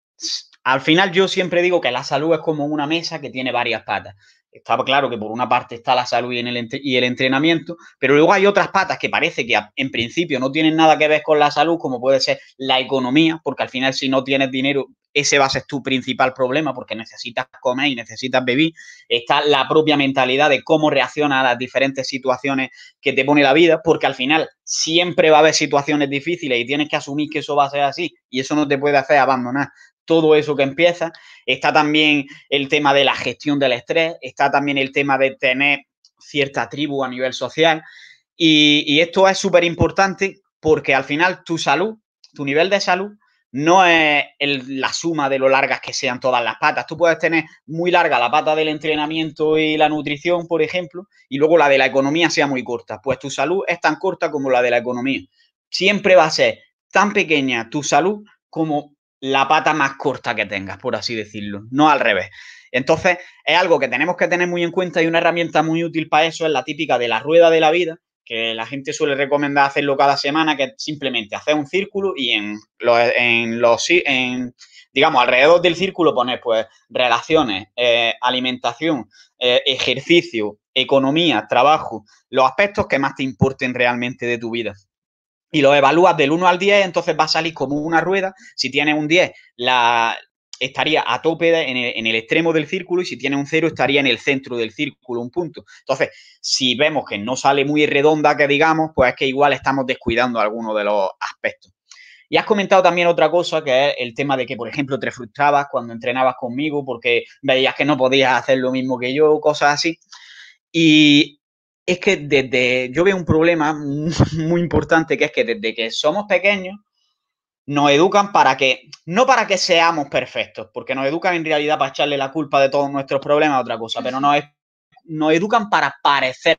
al final yo siempre digo que la salud es como una mesa que tiene varias patas estaba claro que por una parte está la salud y, el el entrenamiento, pero luego hay otras patas que parece que en principio no tienen nada que ver con la salud, como puede ser la economía, porque al final si no tienes dinero, ese va a ser tu principal problema, porque necesitas comer y necesitas beber. Está la propia mentalidad de cómo reacciona a las diferentes situaciones que te pone la vida, porque al final siempre va a haber situaciones difíciles y tienes que asumir que eso va a ser así y eso no te puede hacer abandonar todo eso que empieza. Está también el tema de la gestión del estrés, está también el tema de tener cierta tribu a nivel social. Y, esto es súper importante porque al final tu salud, tu nivel de salud, no es la suma de lo largas que sean todas las patas. Tú puedes tener muy larga la pata del entrenamiento y la nutrición, por ejemplo, y luego la de la economía sea muy corta. Pues tu salud es tan corta como la de la economía. Siempre va a ser tan pequeña tu salud como la pata más corta que tengas, por así decirlo, no al revés. Entonces, es algo que tenemos que tener muy en cuenta y una herramienta muy útil para eso es la típica de la rueda de la vida, que la gente suele recomendar hacerlo cada semana, que simplemente hacer un círculo y en los, en los digamos, alrededor del círculo poner pues relaciones, eh, alimentación, eh, ejercicio, economía, trabajo, los aspectos que más te importen realmente de tu vida y lo evalúas del 1 al 10, entonces va a salir como una rueda. Si tiene un 10, la, estaría a tope en, el, extremo del círculo y si tiene un 0, estaría en el centro del círculo, un punto. Entonces, si vemos que no sale muy redonda, que digamos, pues es que igual estamos descuidando alguno de los aspectos. Y has comentado también otra cosa, que es el tema de que, por ejemplo, te frustrabas cuando entrenabas conmigo porque veías que no podías hacer lo mismo que yo, cosas así. Y es que desde, yo veo un problema [LAUGHS] muy importante, que es que desde que somos pequeños, nos educan para que, no para que seamos perfectos, porque nos educan en realidad para echarle la culpa de todos nuestros problemas a otra cosa, pero nos, nos educan para parecer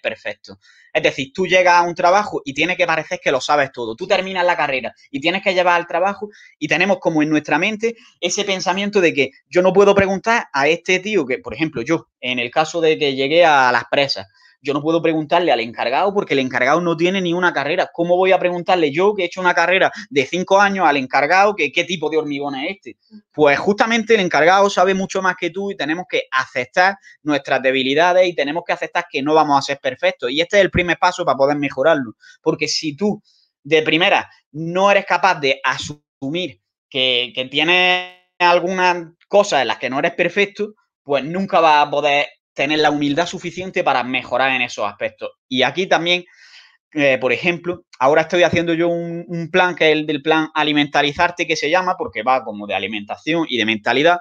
perfectos. Es decir, tú llegas a un trabajo y tienes que parecer que lo sabes todo. Tú terminas la carrera y tienes que llevar al trabajo y tenemos como en nuestra mente ese pensamiento de que yo no puedo preguntar a este tío que, por ejemplo, yo, en el caso de que llegué a las presas, yo no puedo preguntarle al encargado porque el encargado no tiene ni una carrera. ¿Cómo voy a preguntarle yo que he hecho una carrera de cinco años al encargado que qué tipo de hormigón es este? Pues justamente el encargado sabe mucho más que tú y tenemos que aceptar nuestras debilidades y tenemos que aceptar que no vamos a ser perfectos. Y este es el primer paso para poder mejorarlo. Porque si tú de primera no eres capaz de asumir que, que tienes algunas cosas en las que no eres perfecto, pues nunca vas a poder tener la humildad suficiente para mejorar en esos aspectos. Y aquí también, eh, por ejemplo, ahora estoy haciendo yo un, plan que es el del plan alimentarizarte que se llama, porque va como de alimentación y de mentalidad.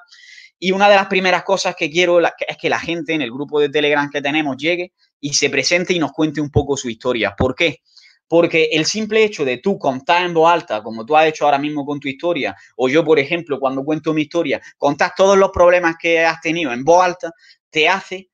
Y una de las primeras cosas que quiero es que la gente en el grupo de Telegram que tenemos llegue y se presente y nos cuente un poco su historia. ¿Por qué? Porque el simple hecho de tú contar en voz alta, como tú has hecho ahora mismo con tu historia, o yo, por ejemplo, cuando cuento mi historia, contar todos los problemas que has tenido en voz alta, te hace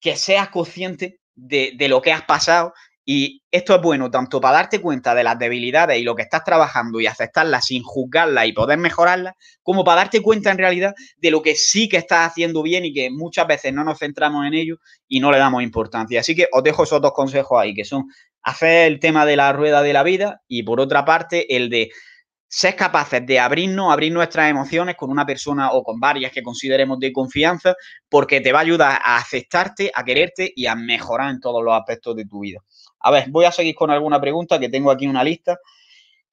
que seas consciente de, lo que has pasado y esto es bueno tanto para darte cuenta de las debilidades y lo que estás trabajando y aceptarlas sin juzgarlas y poder mejorarlas, como para darte cuenta en realidad de lo que sí que estás haciendo bien y que muchas veces no nos centramos en ello y no le damos importancia. Así que os dejo esos dos consejos ahí, que son hacer el tema de la rueda de la vida y por otra parte el de ser capaces de abrirnos, abrir nuestras emociones con una persona o con varias que consideremos de confianza, porque te va a ayudar a aceptarte, a quererte y a mejorar en todos los aspectos de tu vida. A ver, voy a seguir con alguna pregunta que tengo aquí una lista.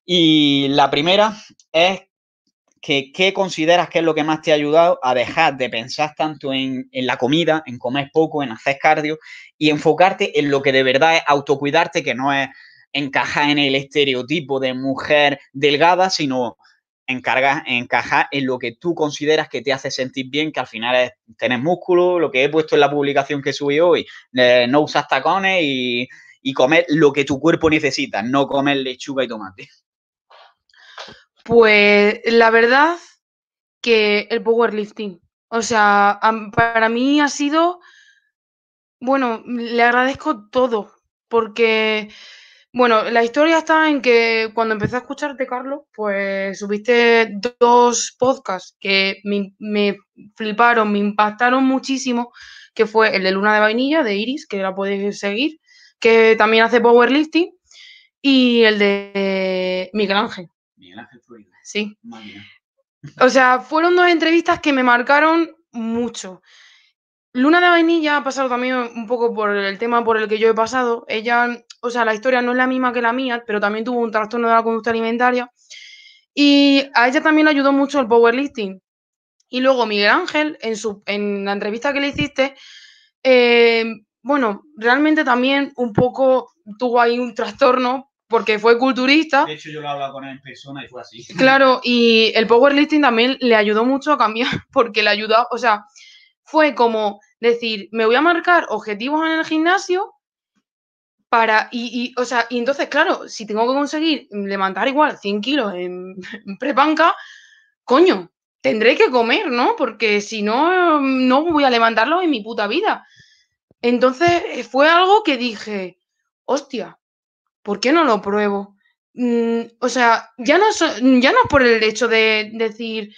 Y la primera es que qué consideras que es lo que más te ha ayudado a dejar de pensar tanto en, en, la comida, en comer poco, en hacer cardio y enfocarte en lo que de verdad es autocuidarte, que no es encaja en el estereotipo de mujer delgada, sino encajar encaja en lo que tú consideras que te hace sentir bien, que al final es tener músculo, lo que he puesto en la publicación que subí hoy, eh, no usas tacones y, y comer lo que tu cuerpo necesita, no comer lechuga y tomate. Pues la verdad que el powerlifting. O sea, para mí ha sido, bueno, le agradezco todo, porque bueno, la historia está en que cuando empecé a escucharte, Carlos, pues subiste dos podcasts que me, fliparon, me impactaron muchísimo, que fue el de Luna de Vainilla, de Iris, que la podéis seguir, que también hace powerlifting, y el de Miguel Ángel. Miguel Ángel Florida. Sí. O sea, fueron dos entrevistas que me marcaron mucho. Luna de Vainilla ha pasado también un poco por el tema por el que yo he pasado. Ella o sea, la historia no es la misma que la mía, pero también tuvo un trastorno de la conducta alimentaria. Y a ella también le ayudó mucho el powerlifting. Y luego Miguel Ángel, en, su, en la entrevista que le hiciste, eh, bueno, realmente también un poco tuvo ahí un trastorno porque fue culturista. De hecho, yo lo he con él en persona y fue así. [LAUGHS] Claro, y el powerlifting también le ayudó mucho a cambiar [LAUGHS] porque le ayudó, o sea, fue como decir, me voy a marcar objetivos en el gimnasio para, y, o sea, y entonces, claro, si tengo que conseguir levantar igual 100 kilos [LAUGHS] en, prepanca, coño, tendré que comer, ¿no? Porque si no, no voy a levantarlo en mi puta vida. Entonces eh, fue algo que dije, hostia, ¿por qué no lo pruebo? Mm, o sea, ya no, es ya no por el hecho de decir,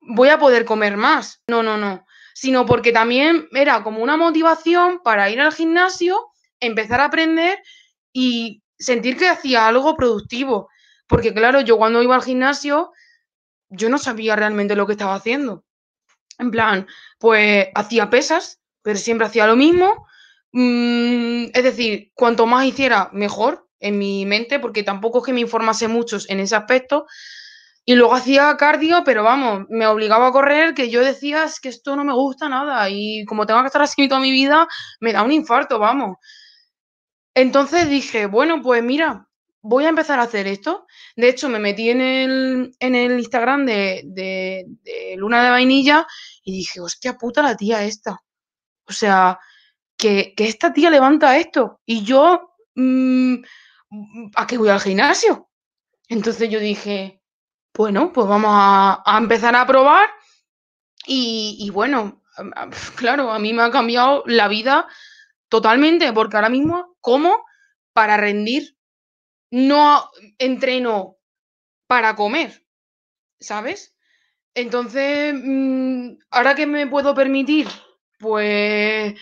voy a poder comer más, no, no, no, sino porque también era como una motivación para ir al gimnasio empezar a aprender y sentir que hacía algo productivo. Porque claro, yo cuando iba al gimnasio, yo no sabía realmente lo que estaba haciendo. En plan, pues hacía pesas, pero siempre hacía lo mismo. Mm, es decir, cuanto más hiciera, mejor en mi mente, porque tampoco es que me informase mucho en ese aspecto. Y luego hacía cardio, pero vamos, me obligaba a correr, que yo decía, es que esto no me gusta nada. Y como tengo que estar así toda mi vida, me da un infarto, vamos. Entonces dije, bueno, pues mira, voy a empezar a hacer esto. De hecho, me metí en el, en el Instagram de, Luna de Vainilla y dije, hostia puta la tía esta. O sea, que, esta tía levanta esto. Y yo, mm, ¿a qué voy al gimnasio? Entonces yo dije, bueno, pues vamos a, empezar a probar. y bueno, [LAUGHS] claro, a mí me ha cambiado la vida Totalmente, porque ahora mismo como para rendir, no entreno para comer, ¿sabes? Entonces, mm, ahora que me puedo permitir, pues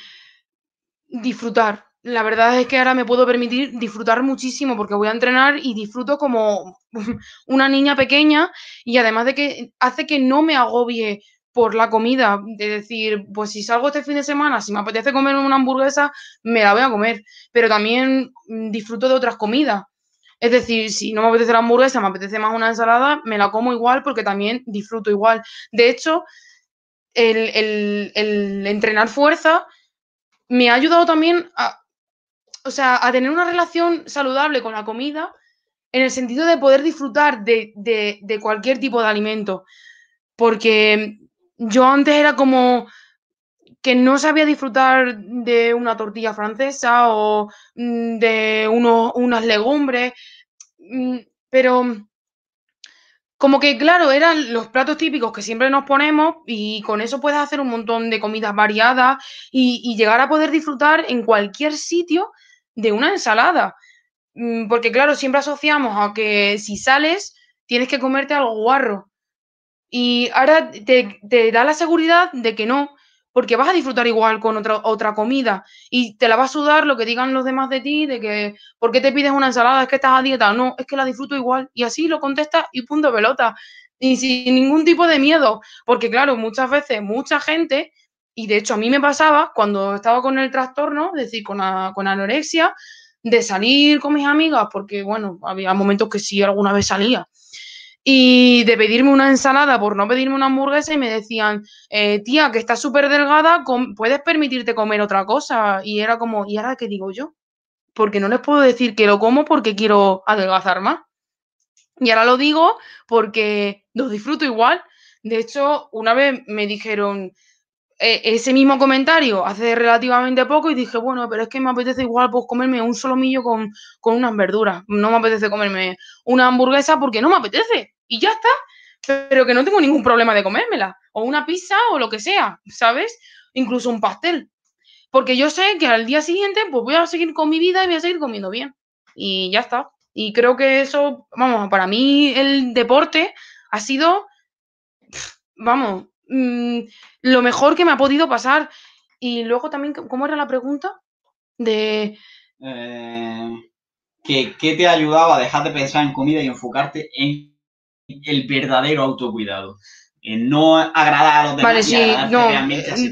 disfrutar. La verdad es que ahora me puedo permitir disfrutar muchísimo porque voy a entrenar y disfruto como [LAUGHS] una niña pequeña y además de que hace que no me agobie por la comida, de decir, pues si salgo este fin de semana, si me apetece comer una hamburguesa, me la voy a comer, pero también mm, disfruto de otras comidas. Es decir, si no me apetece la hamburguesa, me apetece más una ensalada, me la como igual porque también disfruto igual. De hecho, el, entrenar fuerza me ha ayudado también a, o sea, a tener una relación saludable con la comida en el sentido de poder disfrutar de, de cualquier tipo de alimento. Porque yo antes era como que no sabía disfrutar de una tortilla francesa o mm, de unas legumbres, mm, pero como que claro, eran los platos típicos que siempre nos ponemos y con eso puedes hacer un montón de comidas variadas y llegar a poder disfrutar en cualquier sitio de una ensalada. Mm, porque claro, siempre asociamos a que si sales tienes que comerte algo guarro y ahora te, da la seguridad de que no, porque vas a disfrutar igual con otra, otra comida y te la va a sudar lo que digan los demás de ti, de que ¿por qué te pides una ensalada? Es que estás a dieta. No, es que la disfruto igual. Y así lo contestas y punto pelota. Y sin ningún tipo de miedo, porque claro, muchas veces mucha gente, y de hecho a mí me pasaba cuando estaba con el trastorno, es decir, con, con anorexia, de salir con mis amigas, porque bueno, había momentos que sí alguna vez salía y de pedirme una ensalada por no pedirme una hamburguesa y me decían, eh, tía, que estás súper delgada, puedes permitirte comer otra cosa. Y era como, ¿y ahora qué digo yo? Porque no les puedo decir que lo como porque quiero adelgazar más. Y ahora lo digo porque los disfruto igual. De hecho, una vez me dijeron, eh, ese mismo comentario hace relativamente poco y dije, bueno, pero es que me apetece igual pues comerme un solomillo con, con unas verduras. No me apetece comerme una hamburguesa porque no me apetece. Y ya está. Pero que no tengo ningún problema de comérmela. O una pizza o lo que sea, ¿sabes? Incluso un pastel. Porque yo sé que al día siguiente pues voy a seguir con mi vida y voy a seguir comiendo bien. Y ya está. Y creo que eso, vamos, para mí el deporte ha sido, vamos, Mm, lo mejor que me ha podido pasar. Y luego también, ¿cómo era la pregunta? De... Eh, ¿qué, ¿Qué te ayudaba a dejar de pensar en comida y enfocarte en el verdadero autocuidado? En no agradar a los demás.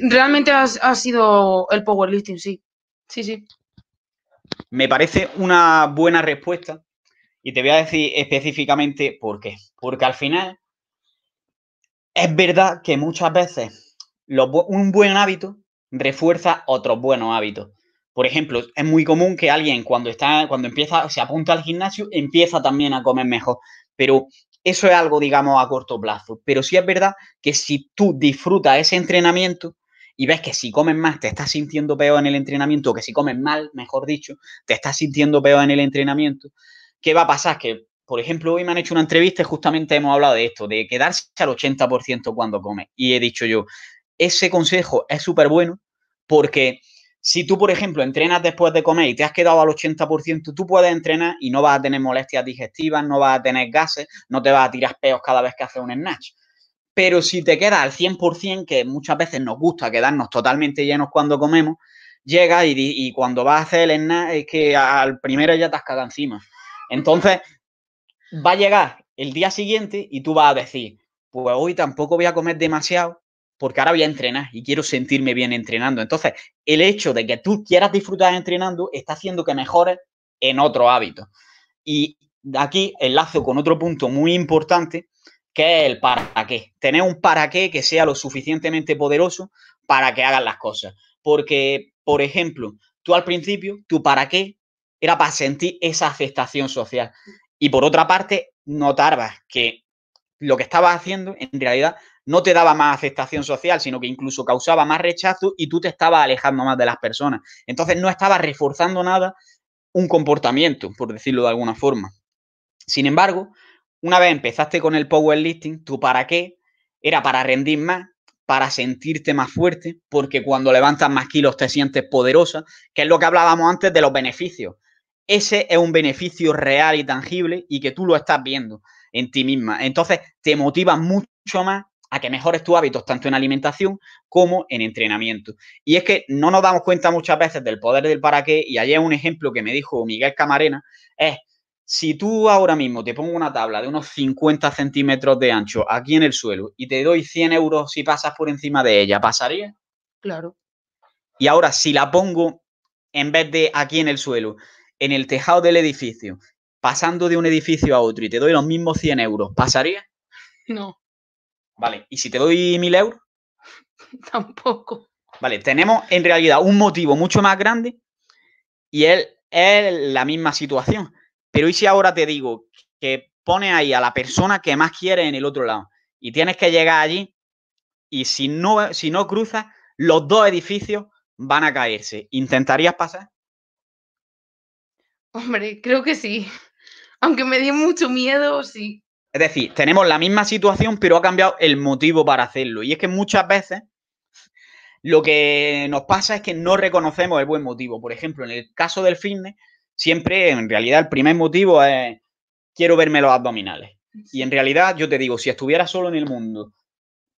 realmente, ha, sido el powerlifting, sí. Sí, sí. Me parece una buena respuesta y te voy a decir específicamente por qué. Porque al final es verdad que muchas veces un buen hábito refuerza otros buenos hábitos. Por ejemplo, es muy común que alguien cuando está, cuando empieza, se apunta al gimnasio, empieza también a comer mejor. Pero eso es algo, digamos, a corto plazo. Pero sí es verdad que si tú disfrutas ese entrenamiento y ves que si comes más te estás sintiendo peor en el entrenamiento, o que si comes mal, mejor dicho, te estás sintiendo peor en el entrenamiento, ¿qué va a pasar? Que por ejemplo, hoy me han hecho una entrevista y justamente hemos hablado de esto, de quedarse al 80% cuando come. Y he dicho yo, ese consejo es súper bueno porque si tú, por ejemplo, entrenas después de comer y te has quedado al 80%, tú puedes entrenar y no vas a tener molestias digestivas, no vas a tener gases, no te vas a tirar peos cada vez que haces un snatch. Pero si te quedas al 100%, que muchas veces nos gusta quedarnos totalmente llenos cuando comemos, llega y, cuando vas a hacer el snatch es que al primero ya te has cagado encima. Entonces, va a llegar el día siguiente y tú vas a decir, pues hoy tampoco voy a comer demasiado porque ahora voy a entrenar y quiero sentirme bien entrenando. Entonces, el hecho de que tú quieras disfrutar entrenando está haciendo que mejores en otro hábito. Y aquí enlazo con otro punto muy importante, que es el para qué. Tener un para qué que sea lo suficientemente poderoso para que hagan las cosas. Porque, por ejemplo, tú al principio, tu para qué era para sentir esa aceptación social. Y por otra parte, notabas que lo que estabas haciendo en realidad no te daba más aceptación social, sino que incluso causaba más rechazo y tú te estabas alejando más de las personas. Entonces no estabas reforzando nada un comportamiento, por decirlo de alguna forma. Sin embargo, una vez empezaste con el powerlifting, tu para qué era para rendir más, para sentirte más fuerte, porque cuando levantas más kilos te sientes poderosa, que es lo que hablábamos antes de los beneficios ese es un beneficio real y tangible y que tú lo estás viendo en ti misma. Entonces, te motiva mucho más a que mejores tus hábitos, tanto en alimentación como en entrenamiento. Y es que no nos damos cuenta muchas veces del poder del para qué, y ayer un ejemplo que me dijo Miguel Camarena es, si tú ahora mismo te pongo una tabla de unos 50 centímetros de ancho aquí en el suelo y te doy 100 euros si pasas por encima de ella, ¿pasaría? Claro. Y ahora, si la pongo en vez de aquí en el suelo, en el tejado del edificio, pasando de un edificio a otro y te doy los mismos 100 euros, ¿pasaría? No. Vale, ¿y si te doy 1000 euros? [LAUGHS] Tampoco. Vale, tenemos en realidad un motivo mucho más grande y él es la misma situación. Pero ¿y si ahora te digo que pone ahí a la persona que más quiere en el otro lado y tienes que llegar allí y si no, si no cruzas, los dos edificios van a caerse. ¿Intentarías pasar? Hombre, creo que sí. Aunque me dio mucho miedo, sí. Es decir, tenemos la misma situación, pero ha cambiado el motivo para hacerlo. Y es que muchas veces lo que nos pasa es que no reconocemos el buen motivo. Por ejemplo, en el caso del fitness, siempre, en realidad, el primer motivo es quiero verme los abdominales. Y en realidad, yo te digo, si estuviera solo en el mundo,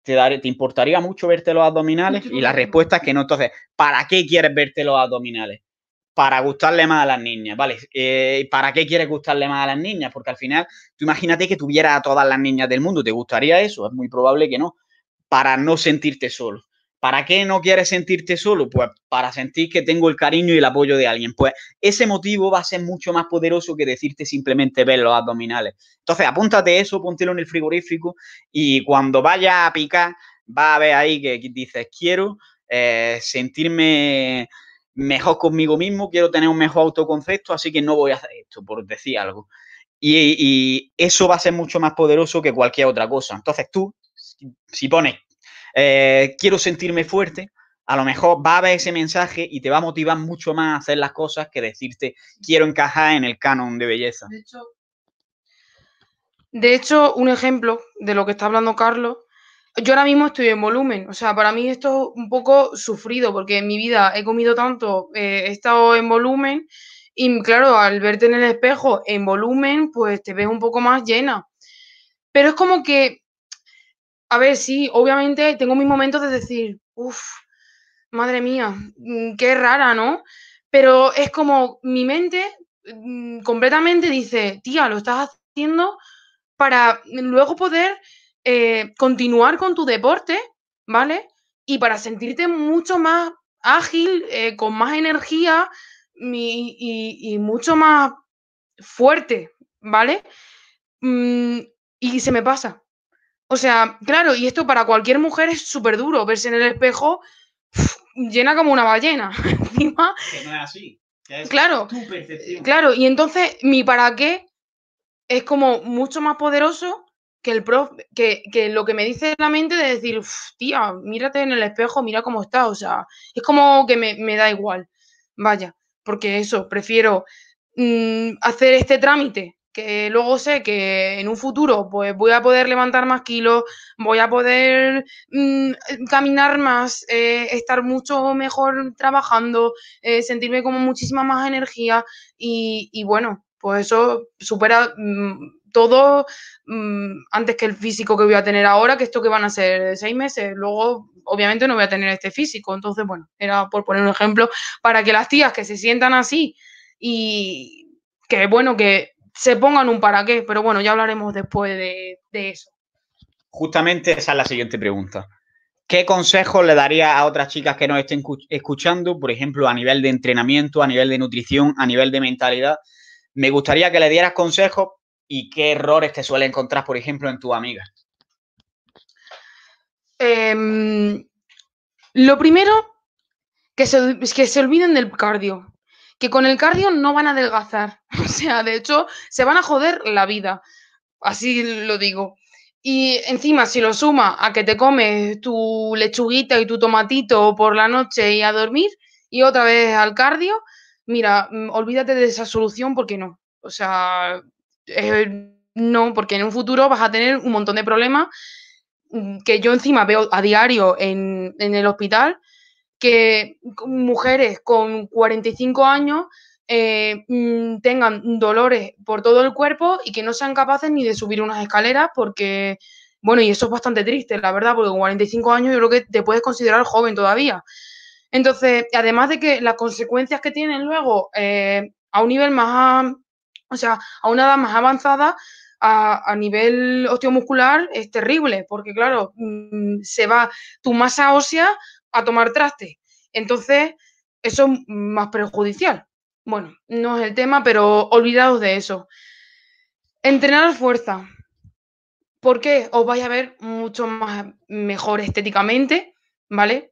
te, daré, te importaría mucho verte los abdominales. Y la respuesta es que no. Entonces, ¿para qué quieres verte los abdominales? para gustarle más a las niñas, ¿vale? Eh, ¿Para qué quieres gustarle más a las niñas? Porque al final, tú imagínate que tuviera a todas las niñas del mundo, ¿te gustaría eso? Es muy probable que no, para no sentirte solo. ¿Para qué no quieres sentirte solo? Pues para sentir que tengo el cariño y el apoyo de alguien. Pues ese motivo va a ser mucho más poderoso que decirte simplemente ver los abdominales. Entonces, apúntate eso, póntelo en el frigorífico y cuando vaya a picar, va a ver ahí que dices, quiero eh, sentirme mejor conmigo mismo, quiero tener un mejor autoconcepto, así que no voy a hacer esto, por decir algo. Y, eso va a ser mucho más poderoso que cualquier otra cosa. Entonces tú, si pones, eh, quiero sentirme fuerte, a lo mejor va a ver ese mensaje y te va a motivar mucho más a hacer las cosas que decirte, quiero encajar en el canon de belleza. De hecho, de hecho un ejemplo de lo que está hablando Carlos yo ahora mismo estoy en volumen, o sea, para mí esto es un poco sufrido porque en mi vida he comido tanto, eh, he estado en volumen y claro, al verte en el espejo en volumen, pues te ves un poco más llena. Pero es como que, a ver, sí, obviamente tengo mis momentos de decir, uff, madre mía, mm, qué rara, ¿no? Pero es como mi mente mm, completamente dice, tía, lo estás haciendo para luego poder eh, continuar con tu deporte, ¿vale? Y para sentirte mucho más ágil, eh, con más energía y, mucho más fuerte, ¿vale? Mm, y se me pasa. O sea, claro, y esto para cualquier mujer es súper duro, verse en el espejo llena como una ballena. [LAUGHS] Que no es así. claro, claro, y entonces mi para qué es como mucho más poderoso que, el prof, que, lo que me dice la mente de decir, tía, mírate en el espejo, mira cómo está, o sea, es como que me, da igual, vaya, porque eso, prefiero mm, hacer este trámite, que luego sé que en un futuro pues voy a poder levantar más kilos, voy a poder mm, caminar más, eh, estar mucho mejor trabajando, eh, sentirme como muchísima más energía y, y bueno, pues eso supera mm, todo mm, antes que el físico que voy a tener ahora, que esto que van a ser seis meses, luego obviamente no voy a tener este físico. Entonces, bueno, era por poner un ejemplo, para que las tías que se sientan así y que, bueno, que se pongan un para qué, pero bueno, ya hablaremos después de, eso. Justamente esa es la siguiente pregunta. ¿Qué consejos le daría a otras chicas que nos estén escuchando, por ejemplo, a nivel de entrenamiento, a nivel de nutrición, a nivel de mentalidad? Me gustaría que le dieras consejos y qué errores te suele encontrar, por ejemplo, en tu amiga? Em, lo primero, que se, que se olviden del cardio, que con el cardio no van a adelgazar, [LAUGHS] o sea, de hecho, se van a joder la vida, así lo digo. Y encima, si lo suma a que te comes tu lechuguita y tu tomatito por la noche y a dormir, y otra vez al cardio, mira, mm, olvídate de esa solución porque no. O sea, eh, no, porque en un futuro vas a tener un montón de problemas mm, que yo encima veo a diario en, el hospital, que mujeres con 45 años eh, mm, tengan dolores por todo el cuerpo y que no sean capaces ni de subir unas escaleras porque, bueno, y eso es bastante triste, la verdad, porque con 45 años yo creo que te puedes considerar joven todavía. Entonces, además de que las consecuencias que tienen luego eh, a un nivel más o sea, a una edad más avanzada, a, nivel osteomuscular, es terrible, porque claro, mm, se va tu masa ósea a tomar traste. Entonces, eso es más perjudicial. Bueno, no es el tema, pero olvidaos de eso. Entrenar fuerza. ¿Por qué? Os vais a ver mucho más mejor estéticamente, ¿vale?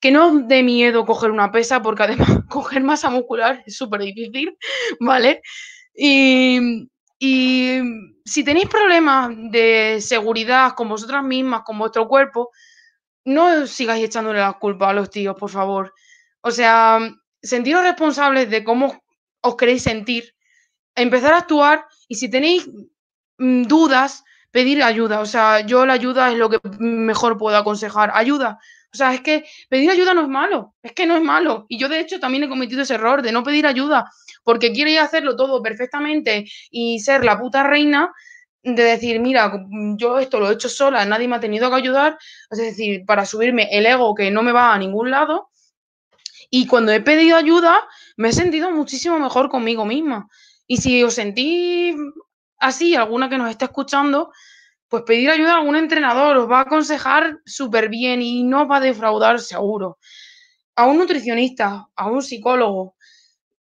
que no os dé miedo coger una pesa, porque además [LAUGHS] coger masa muscular es súper difícil, ¿vale? Y, si tenéis problemas de seguridad con vosotras mismas, con vuestro cuerpo, no sigáis echándole la culpa a los tíos, por favor. O sea, sentiros responsables de cómo os queréis sentir, empezar a actuar y si tenéis mm, dudas, pedir ayuda. O sea, yo la ayuda es lo que mejor puedo aconsejar. Ayuda. O sea, es que pedir ayuda no es malo, es que no es malo. Y yo de hecho también he cometido ese error de no pedir ayuda porque quiere hacerlo todo perfectamente y ser la puta reina de decir, mira, yo esto lo he hecho sola, nadie me ha tenido que ayudar, es decir, para subirme el ego que no me va a ningún lado. Y cuando he pedido ayuda, me he sentido muchísimo mejor conmigo misma. Y si os sentís así, alguna que nos esté escuchando, pues pedir ayuda a algún entrenador os va a aconsejar súper bien y no va a defraudar seguro. A un nutricionista, a un psicólogo,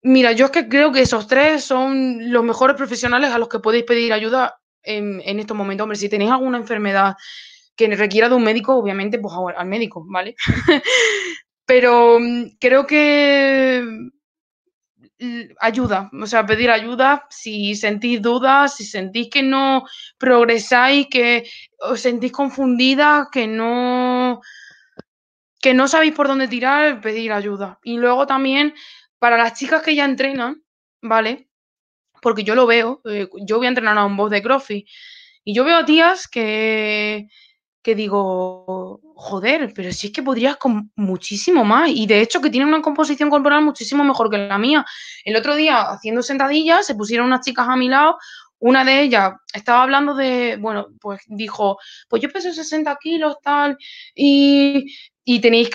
Mira, yo es que creo que esos tres son los mejores profesionales a los que podéis pedir ayuda en, estos momentos. Hombre, si tenéis alguna enfermedad que requiera de un médico, obviamente, pues al médico, ¿vale? [LAUGHS] Pero mm, creo que mm, ayuda, o sea, pedir ayuda si sentís dudas, si sentís que no progresáis, que os sentís confundidas, que no que no sabéis por dónde tirar, pedir ayuda. Y luego también para las chicas que ya entrenan, ¿vale? Porque yo lo veo, eh, yo voy a entrenar a un boss de CrossFit y yo veo a tías que, que digo, joder, pero si es que podrías con muchísimo más y de hecho que tienen una composición corporal muchísimo mejor que la mía. El otro día haciendo sentadillas se pusieron unas chicas a mi lado una de ellas estaba hablando de, bueno, pues dijo, pues yo peso 60 kilos, tal, y,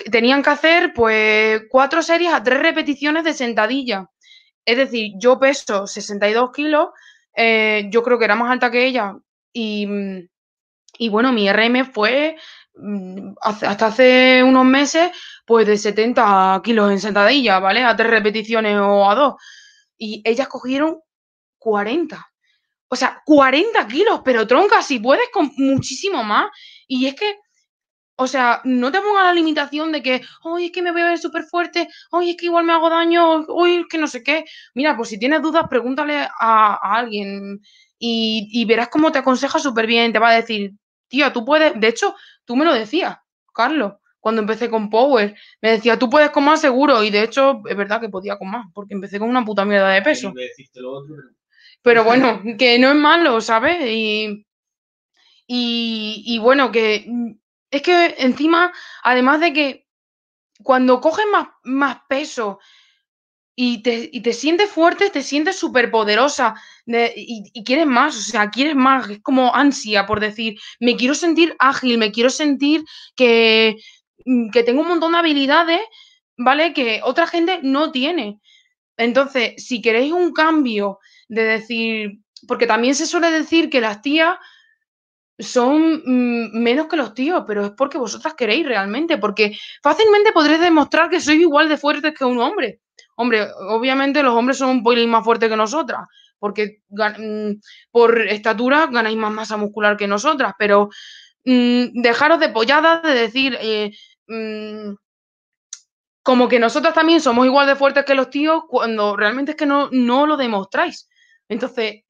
tenían que hacer pues cuatro series a tres repeticiones de sentadilla. Es decir, yo peso 62 kilos, eh, yo creo que era más alta que ella, y, y bueno, mi RM fue mm, hasta hace unos meses, pues de 70 kilos en sentadilla, ¿vale? A tres repeticiones o a dos. Y ellas cogieron 40 o sea, 40 kilos, pero tronca, si puedes con muchísimo más. Y es que, o sea, no te pongas la limitación de que, hoy es que me voy a ver súper fuerte, hoy es que igual me hago daño, hoy es que no sé qué. Mira, pues si tienes dudas, pregúntale a, alguien y, verás cómo te aconseja súper bien. Te va a decir, tío, tú puedes, de hecho, tú me lo decías, Carlos. Cuando empecé con Power, me decía, tú puedes con más seguro. Y de hecho, es verdad que podía con más, porque empecé con una puta mierda de peso. Pero bueno, que no es malo, ¿sabes? Y, bueno, que mm, es que encima, además de que cuando coges más, más peso y te, sientes fuerte, te sientes súper poderosa y, quieres más, o sea, quieres más, es como ansia por decir, me quiero sentir ágil, me quiero sentir que, mm, que tengo un montón de habilidades, ¿vale? Que otra gente no tiene. Entonces, si queréis un cambio de decir, porque también se suele decir que las tías son mm, menos que los tíos, pero es porque vosotras queréis realmente, porque fácilmente podréis demostrar que sois igual de fuertes que un hombre. Hombre, obviamente los hombres son un poquito más fuertes que nosotras, porque mm, por estatura ganáis más masa muscular que nosotras, pero mm, dejaros de polladas de decir eh, como que nosotras también somos igual de fuertes que los tíos, cuando realmente es que no lo demostráis. Entonces,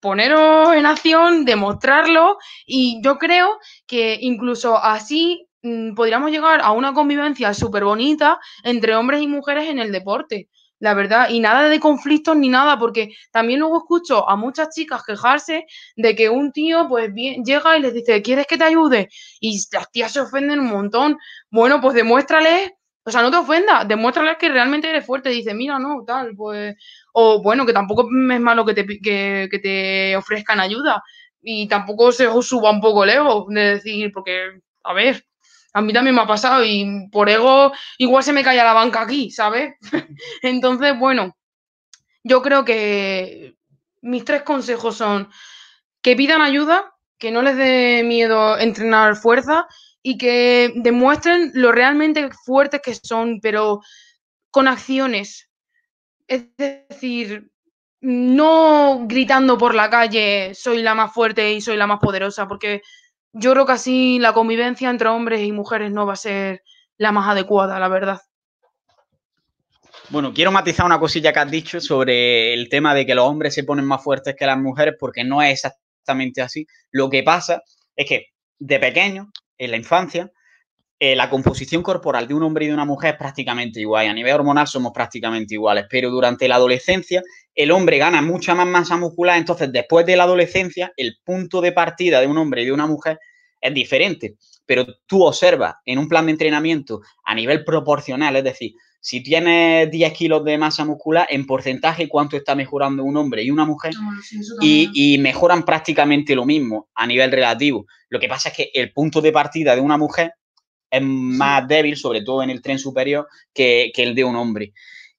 poneros en acción, demostrarlo y yo creo que incluso así mm, podríamos llegar a una convivencia súper bonita entre hombres y mujeres en el deporte, la verdad, y nada de conflictos ni nada, porque también luego escucho a muchas chicas quejarse de que un tío pues bien, llega y les dice, ¿quieres que te ayude? Y las tías se ofenden un montón. Bueno, pues demuéstrales o sea, no te ofendas, demuéstrales que realmente eres fuerte. Dice, mira, no, tal, pues o bueno, que tampoco es malo que te, que, que te ofrezcan ayuda y tampoco se os suba un poco el ego de decir, porque, a ver, a mí también me ha pasado y por ego igual se me cae a la banca aquí, ¿sabes? [LAUGHS] Entonces, bueno, yo creo que mis tres consejos son que pidan ayuda, que no les dé miedo entrenar fuerza y que demuestren lo realmente fuertes que son, pero con acciones, es decir, no gritando por la calle, soy la más fuerte y soy la más poderosa, porque yo creo que así la convivencia entre hombres y mujeres no va a ser la más adecuada, la verdad. Bueno, quiero matizar una cosilla que has dicho sobre el tema de que los hombres se ponen más fuertes que las mujeres, porque no es exactamente así. Lo que pasa es que de pequeño, en la infancia, eh, la composición corporal de un hombre y de una mujer es prácticamente igual. A nivel hormonal somos prácticamente iguales, pero durante la adolescencia el hombre gana mucha más masa muscular, entonces después de la adolescencia el punto de partida de un hombre y de una mujer es diferente. Pero tú observas en un plan de entrenamiento a nivel proporcional, es decir, si tienes 10 kilos de masa muscular, en porcentaje cuánto está mejorando un hombre y una mujer ah, y, mejoran prácticamente lo mismo a nivel relativo. Lo que pasa es que el punto de partida de una mujer es más débil, sobre todo en el tren superior, que, el de un hombre.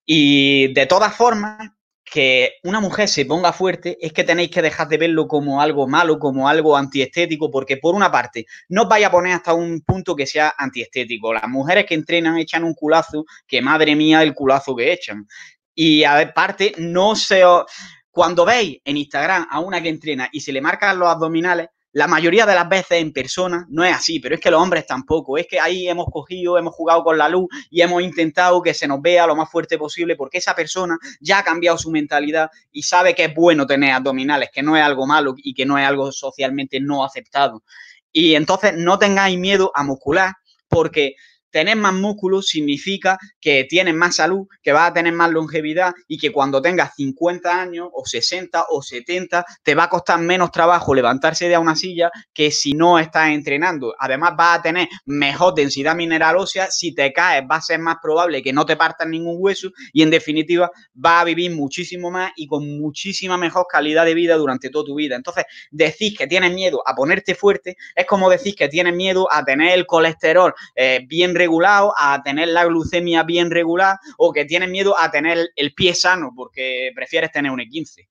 Y de todas formas, que una mujer se ponga fuerte es que tenéis que dejar de verlo como algo malo, como algo antiestético, porque por una parte, no os a poner hasta un punto que sea antiestético. Las mujeres que entrenan echan un culazo, que madre mía el culazo que echan. Y aparte, no se os... Cuando veis en Instagram a una que entrena y se le marcan los abdominales, la mayoría de las veces en persona no es así, pero es que los hombres tampoco. Es que ahí hemos cogido, hemos jugado con la luz y hemos intentado que se nos vea lo más fuerte posible porque esa persona ya ha cambiado su mentalidad y sabe que es bueno tener abdominales, que no es algo malo y que no es algo socialmente no aceptado. Y entonces no tengáis miedo a muscular porque Tener más músculo significa que tienes más salud, que vas a tener más longevidad y que cuando tengas 50 años o 60 o 70 te va a costar menos trabajo levantarse de una silla que si no estás entrenando. Además vas a tener mejor densidad mineral ósea, si te caes va a ser más probable que no te partan ningún hueso y en definitiva vas a vivir muchísimo más y con muchísima mejor calidad de vida durante toda tu vida. Entonces, decís que tienes miedo a ponerte fuerte es como decís que tienes miedo a tener el colesterol eh, bien bien regulado a tener la glucemia bien regular o que tienen miedo a tener el pie sano porque prefieres tener un E15.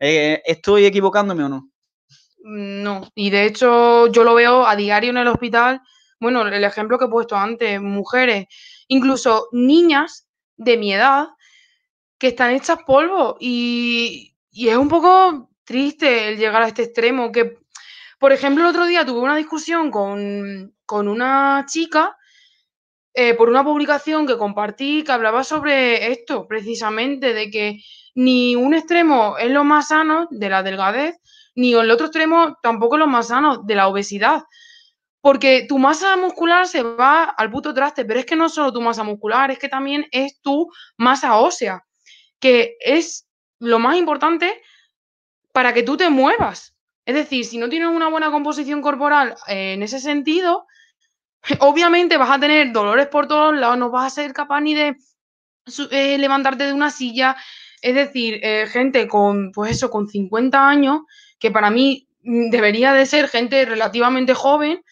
Eh, ¿Estoy equivocándome o no? Mm, no, y de hecho yo lo veo a diario en el hospital. Bueno, el ejemplo que he puesto antes, mujeres, incluso niñas de mi edad que están hechas polvo y, es un poco triste el llegar a este extremo que por ejemplo, el otro día tuve una discusión con, con, una chica eh, por una publicación que compartí que hablaba sobre esto, precisamente, de que ni un extremo es lo más sano de la delgadez, ni el otro extremo tampoco es lo más sano de la obesidad. Porque tu masa muscular se va al puto traste, pero es que no solo tu masa muscular, es que también es tu masa ósea, que es lo más importante para que tú te muevas. Es decir, si no tienes una buena composición corporal eh, en ese sentido, [LAUGHS] obviamente vas a tener dolores por todos lados, no vas a ser capaz ni de eh, levantarte de una silla. Es decir, eh, gente con, pues eso, con 50 años, que para mí mm, debería de ser gente relativamente joven,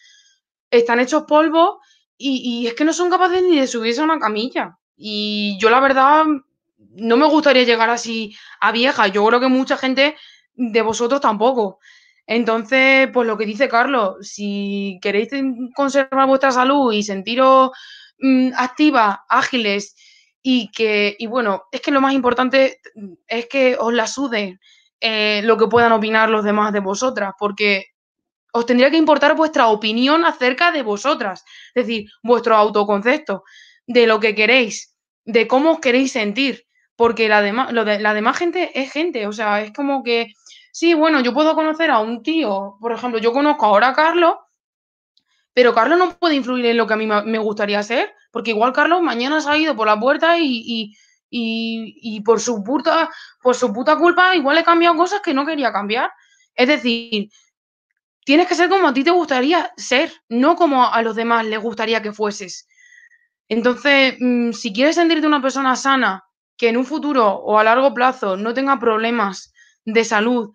están hechos polvos y, y es que no son capaces ni de subirse a una camilla. Y yo la verdad no me gustaría llegar así a vieja. Yo creo que mucha gente de vosotros tampoco. Entonces, pues lo que dice Carlos, si queréis conservar vuestra salud y sentiros mm, activas, ágiles y que, y bueno, es que lo más importante mm, es que os la suden eh, lo que puedan opinar los demás de vosotras, porque os tendría que importar vuestra opinión acerca de vosotras, es decir, vuestro autoconcepto, de lo que queréis, de cómo os queréis sentir, porque la, la demás gente es gente, o sea, es como que sí, bueno, yo puedo conocer a un tío, por ejemplo, yo conozco ahora a Carlos, pero Carlos no puede influir en lo que a mí me gustaría ser, porque igual Carlos mañana se ha ido por la puerta y, por, su puta, por su puta culpa igual he cambiado cosas que no quería cambiar. Es decir, tienes que ser como a ti te gustaría ser, no como a los demás les gustaría que fueses. Entonces, mm, si quieres sentirte una persona sana, que en un futuro o a largo plazo no tenga problemas de salud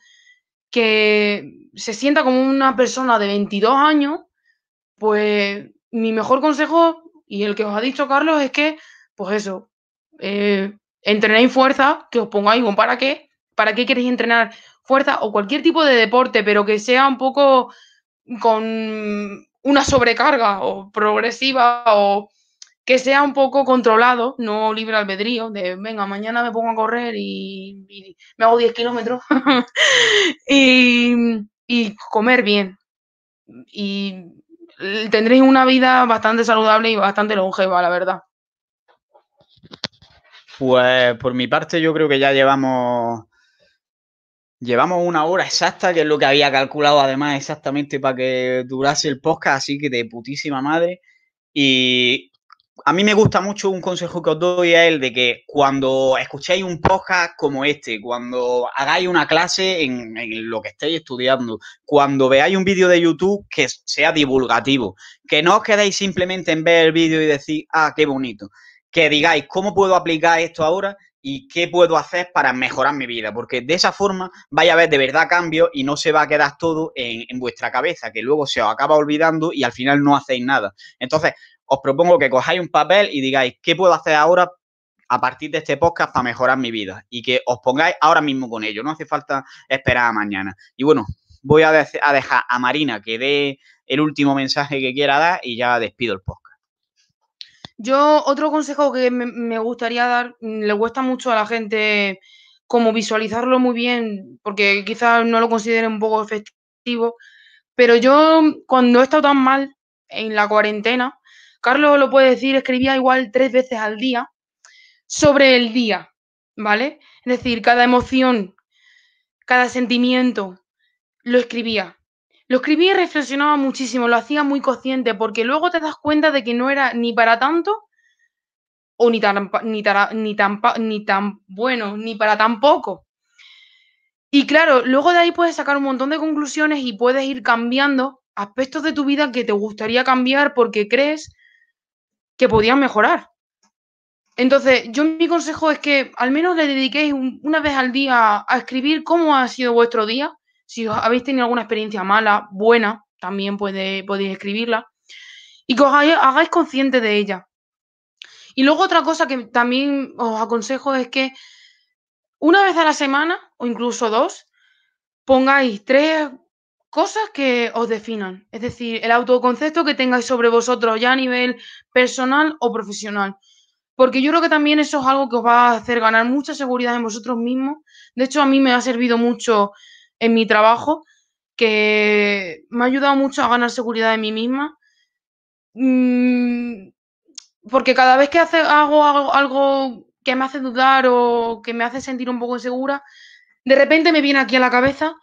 que se sienta como una persona de 22 años, pues mi mejor consejo y el que os ha dicho Carlos es que, pues eso, eh, entrenéis fuerza, que os pongáis un para qué, para qué queréis entrenar fuerza o cualquier tipo de deporte, pero que sea un poco con una sobrecarga o progresiva o que sea un poco controlado, no libre albedrío, de venga, mañana me pongo a correr y, me hago 10 kilómetros [LAUGHS] y, y, comer bien. Y tendréis una vida bastante saludable y bastante longeva, la verdad. Pues por mi parte yo creo que ya llevamos llevamos una hora exacta, que es lo que había calculado además exactamente para que durase el podcast, así que de putísima madre. Y a mí me gusta mucho un consejo que os doy a él de que cuando escuchéis un podcast como este, cuando hagáis una clase en, lo que estéis estudiando, cuando veáis un vídeo de YouTube que sea divulgativo, que no os quedéis simplemente en ver el vídeo y decir, ah, qué bonito, que digáis, ¿cómo puedo aplicar esto ahora? y qué puedo hacer para mejorar mi vida, porque de esa forma vaya a ver de verdad cambios y no se va a quedar todo en, en, vuestra cabeza, que luego se os acaba olvidando y al final no hacéis nada. Entonces, os propongo que cojáis un papel y digáis, ¿qué puedo hacer ahora a partir de este podcast para mejorar mi vida? Y que os pongáis ahora mismo con ello, no hace falta esperar a mañana. Y bueno, voy a, dejar a Marina que dé el último mensaje que quiera dar y ya despido el podcast. Yo otro consejo que me gustaría dar, mm, le cuesta mucho a la gente como visualizarlo muy bien, porque quizás no lo consideren un poco efectivo, pero yo cuando he estado tan mal en la cuarentena, Carlos lo puede decir, escribía igual tres veces al día sobre el día, ¿vale? Es decir, cada emoción, cada sentimiento, lo escribía. Lo escribía y reflexionaba muchísimo, lo hacía muy consciente, porque luego te das cuenta de que no era ni para tanto o ni tan, ni ni tan, ni tan bueno, ni para tan poco. Y claro, luego de ahí puedes sacar un montón de conclusiones y puedes ir cambiando aspectos de tu vida que te gustaría cambiar porque crees que podían mejorar. Entonces, yo mi consejo es que al menos le dediquéis una vez al día a escribir cómo ha sido vuestro día. Si habéis tenido alguna experiencia mala, buena, también puede, podéis escribirla. Y que os hagáis, hagáis consciente de ella. Y luego otra cosa que también os aconsejo es que una vez a la semana, o incluso dos, pongáis tres cosas que os definan, es decir, el autoconcepto que tengáis sobre vosotros ya a nivel personal o profesional. Porque yo creo que también eso es algo que os va a hacer ganar mucha seguridad en vosotros mismos. De hecho, a mí me ha servido mucho en mi trabajo, que me ha ayudado mucho a ganar seguridad en mí misma. Mm, porque cada vez que hago algo que me hace dudar o que me hace sentir un poco insegura, de repente me viene aquí a la cabeza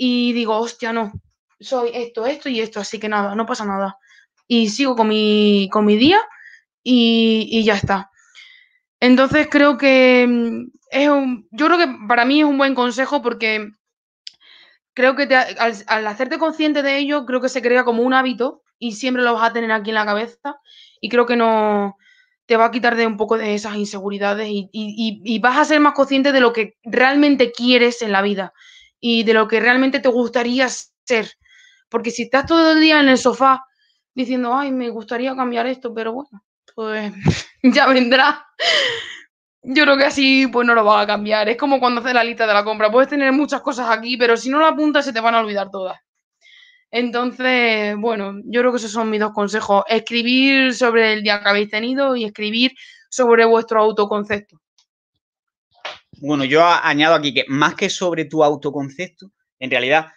y digo, hostia, no, soy esto, esto y esto, así que nada, no pasa nada. Y sigo con mi, con mi día y, ya está. Entonces creo que mm, es un, yo creo que para mí es un buen consejo porque creo que al, hacerte consciente de ello, creo que se crea como un hábito y siempre lo vas a tener aquí en la cabeza y creo que no te va a quitar de un poco de esas inseguridades y vas a ser más consciente de lo que realmente quieres en la vida y de lo que realmente te gustaría ser. Porque si estás todo el día en el sofá diciendo, ay, me gustaría cambiar esto, pero bueno, pues [LAUGHS] ya vendrá. Yo creo que así pues no lo vas a cambiar. Es como cuando haces la lista de la compra. Puedes tener muchas cosas aquí, pero si no lo apuntas se te van a olvidar todas. Entonces, bueno, yo creo que esos son mis dos consejos. Escribir sobre el día que habéis tenido y escribir sobre vuestro autoconcepto. Bueno, yo añado aquí que más que sobre tu autoconcepto, en realidad,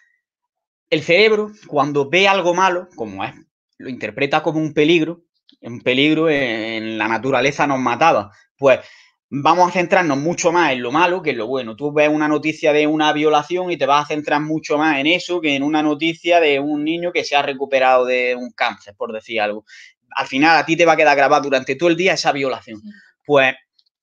el cerebro, cuando ve algo malo, como es, lo interpreta como un peligro, un peligro en la naturaleza nos mataba. Pues vamos a centrarnos mucho más en lo malo que en lo bueno. Tú ves una noticia de una violación y te vas a centrar mucho más en eso que en una noticia de un niño que se ha recuperado de un cáncer, por decir algo. Al final a ti te va a quedar grabada durante todo el día esa violación. Pues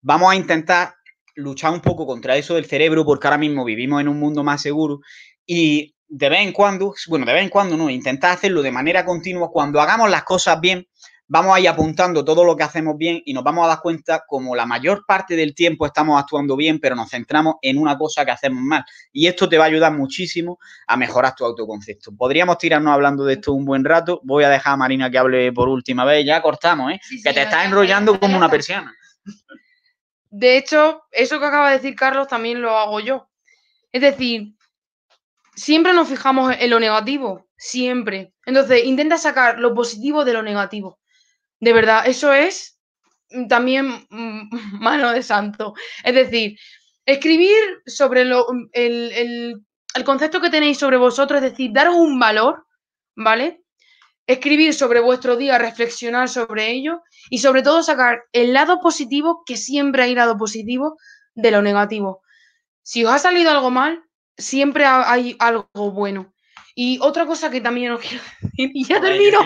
vamos a intentar luchar un poco contra eso del cerebro, porque ahora mismo vivimos en un mundo más seguro y de vez en cuando, bueno, de vez en cuando no, intentar hacerlo de manera continua, cuando hagamos las cosas bien, vamos ahí apuntando todo lo que hacemos bien y nos vamos a dar cuenta como la mayor parte del tiempo estamos actuando bien, pero nos centramos en una cosa que hacemos mal. Y esto te va a ayudar muchísimo a mejorar tu autoconcepto. Podríamos tirarnos hablando de esto un buen rato. Voy a dejar a Marina que hable por última vez. Ya cortamos, ¿eh? que te está enrollando como una persiana. [LAUGHS] De hecho, eso que acaba de decir Carlos también lo hago yo. Es decir, siempre nos fijamos en lo negativo, siempre. Entonces, intenta sacar lo positivo de lo negativo. De verdad, eso es también mm, [LAUGHS] mano de santo. Es decir, escribir sobre lo, el, el, el concepto que tenéis sobre vosotros, es decir, daros un valor, ¿vale? escribir sobre vuestro día, reflexionar sobre ello y sobre todo sacar el lado positivo, que siempre hay lado positivo, de lo negativo. Si os ha salido algo mal, siempre hay algo bueno. Y otra cosa que también os quiero [LAUGHS] decir, y ya termino.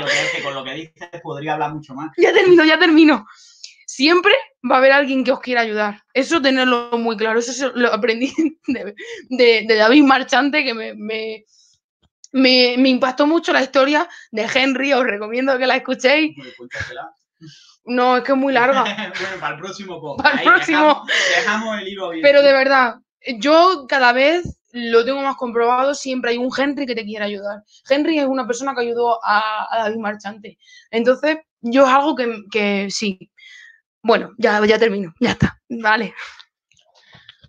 con lo que dices podría hablar mucho más. Ya termino, ya termino. Siempre va a haber alguien que os quiera ayudar. Eso tenerlo muy claro. Eso lo aprendí [LAUGHS] de, David Marchante, que me me, impactó mucho la historia de Henry, os recomiendo que la escuchéis. No, es que es muy larga. [LAUGHS] bueno, para el próximo Para el próximo. Dejamos, el Pero de verdad, yo cada vez lo tengo más comprobado, siempre hay un Henry que te quiere ayudar. Henry es una persona que ayudó a, David Marchante. Entonces, yo es algo que, sí. Bueno, ya, ya termino, ya está. Vale.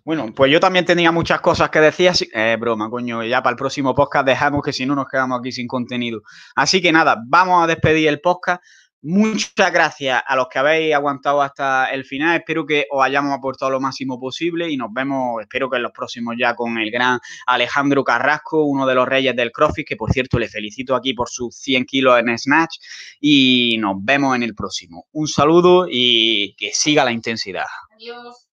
Bueno, pues yo también tenía muchas cosas que decir, eh, broma, coño, ya para el próximo podcast dejamos que si no nos quedamos aquí sin contenido. Así que nada, vamos a despedir el podcast. Muchas gracias a los que habéis aguantado hasta el final. Espero que os hayamos aportado lo máximo posible y nos vemos, espero que en los próximos ya con el gran Alejandro Carrasco, uno de los reyes del CrossFit, que por cierto le felicito aquí por sus 100 kilos en Snatch y nos vemos en el próximo. Un saludo y que siga la intensidad. Adiós.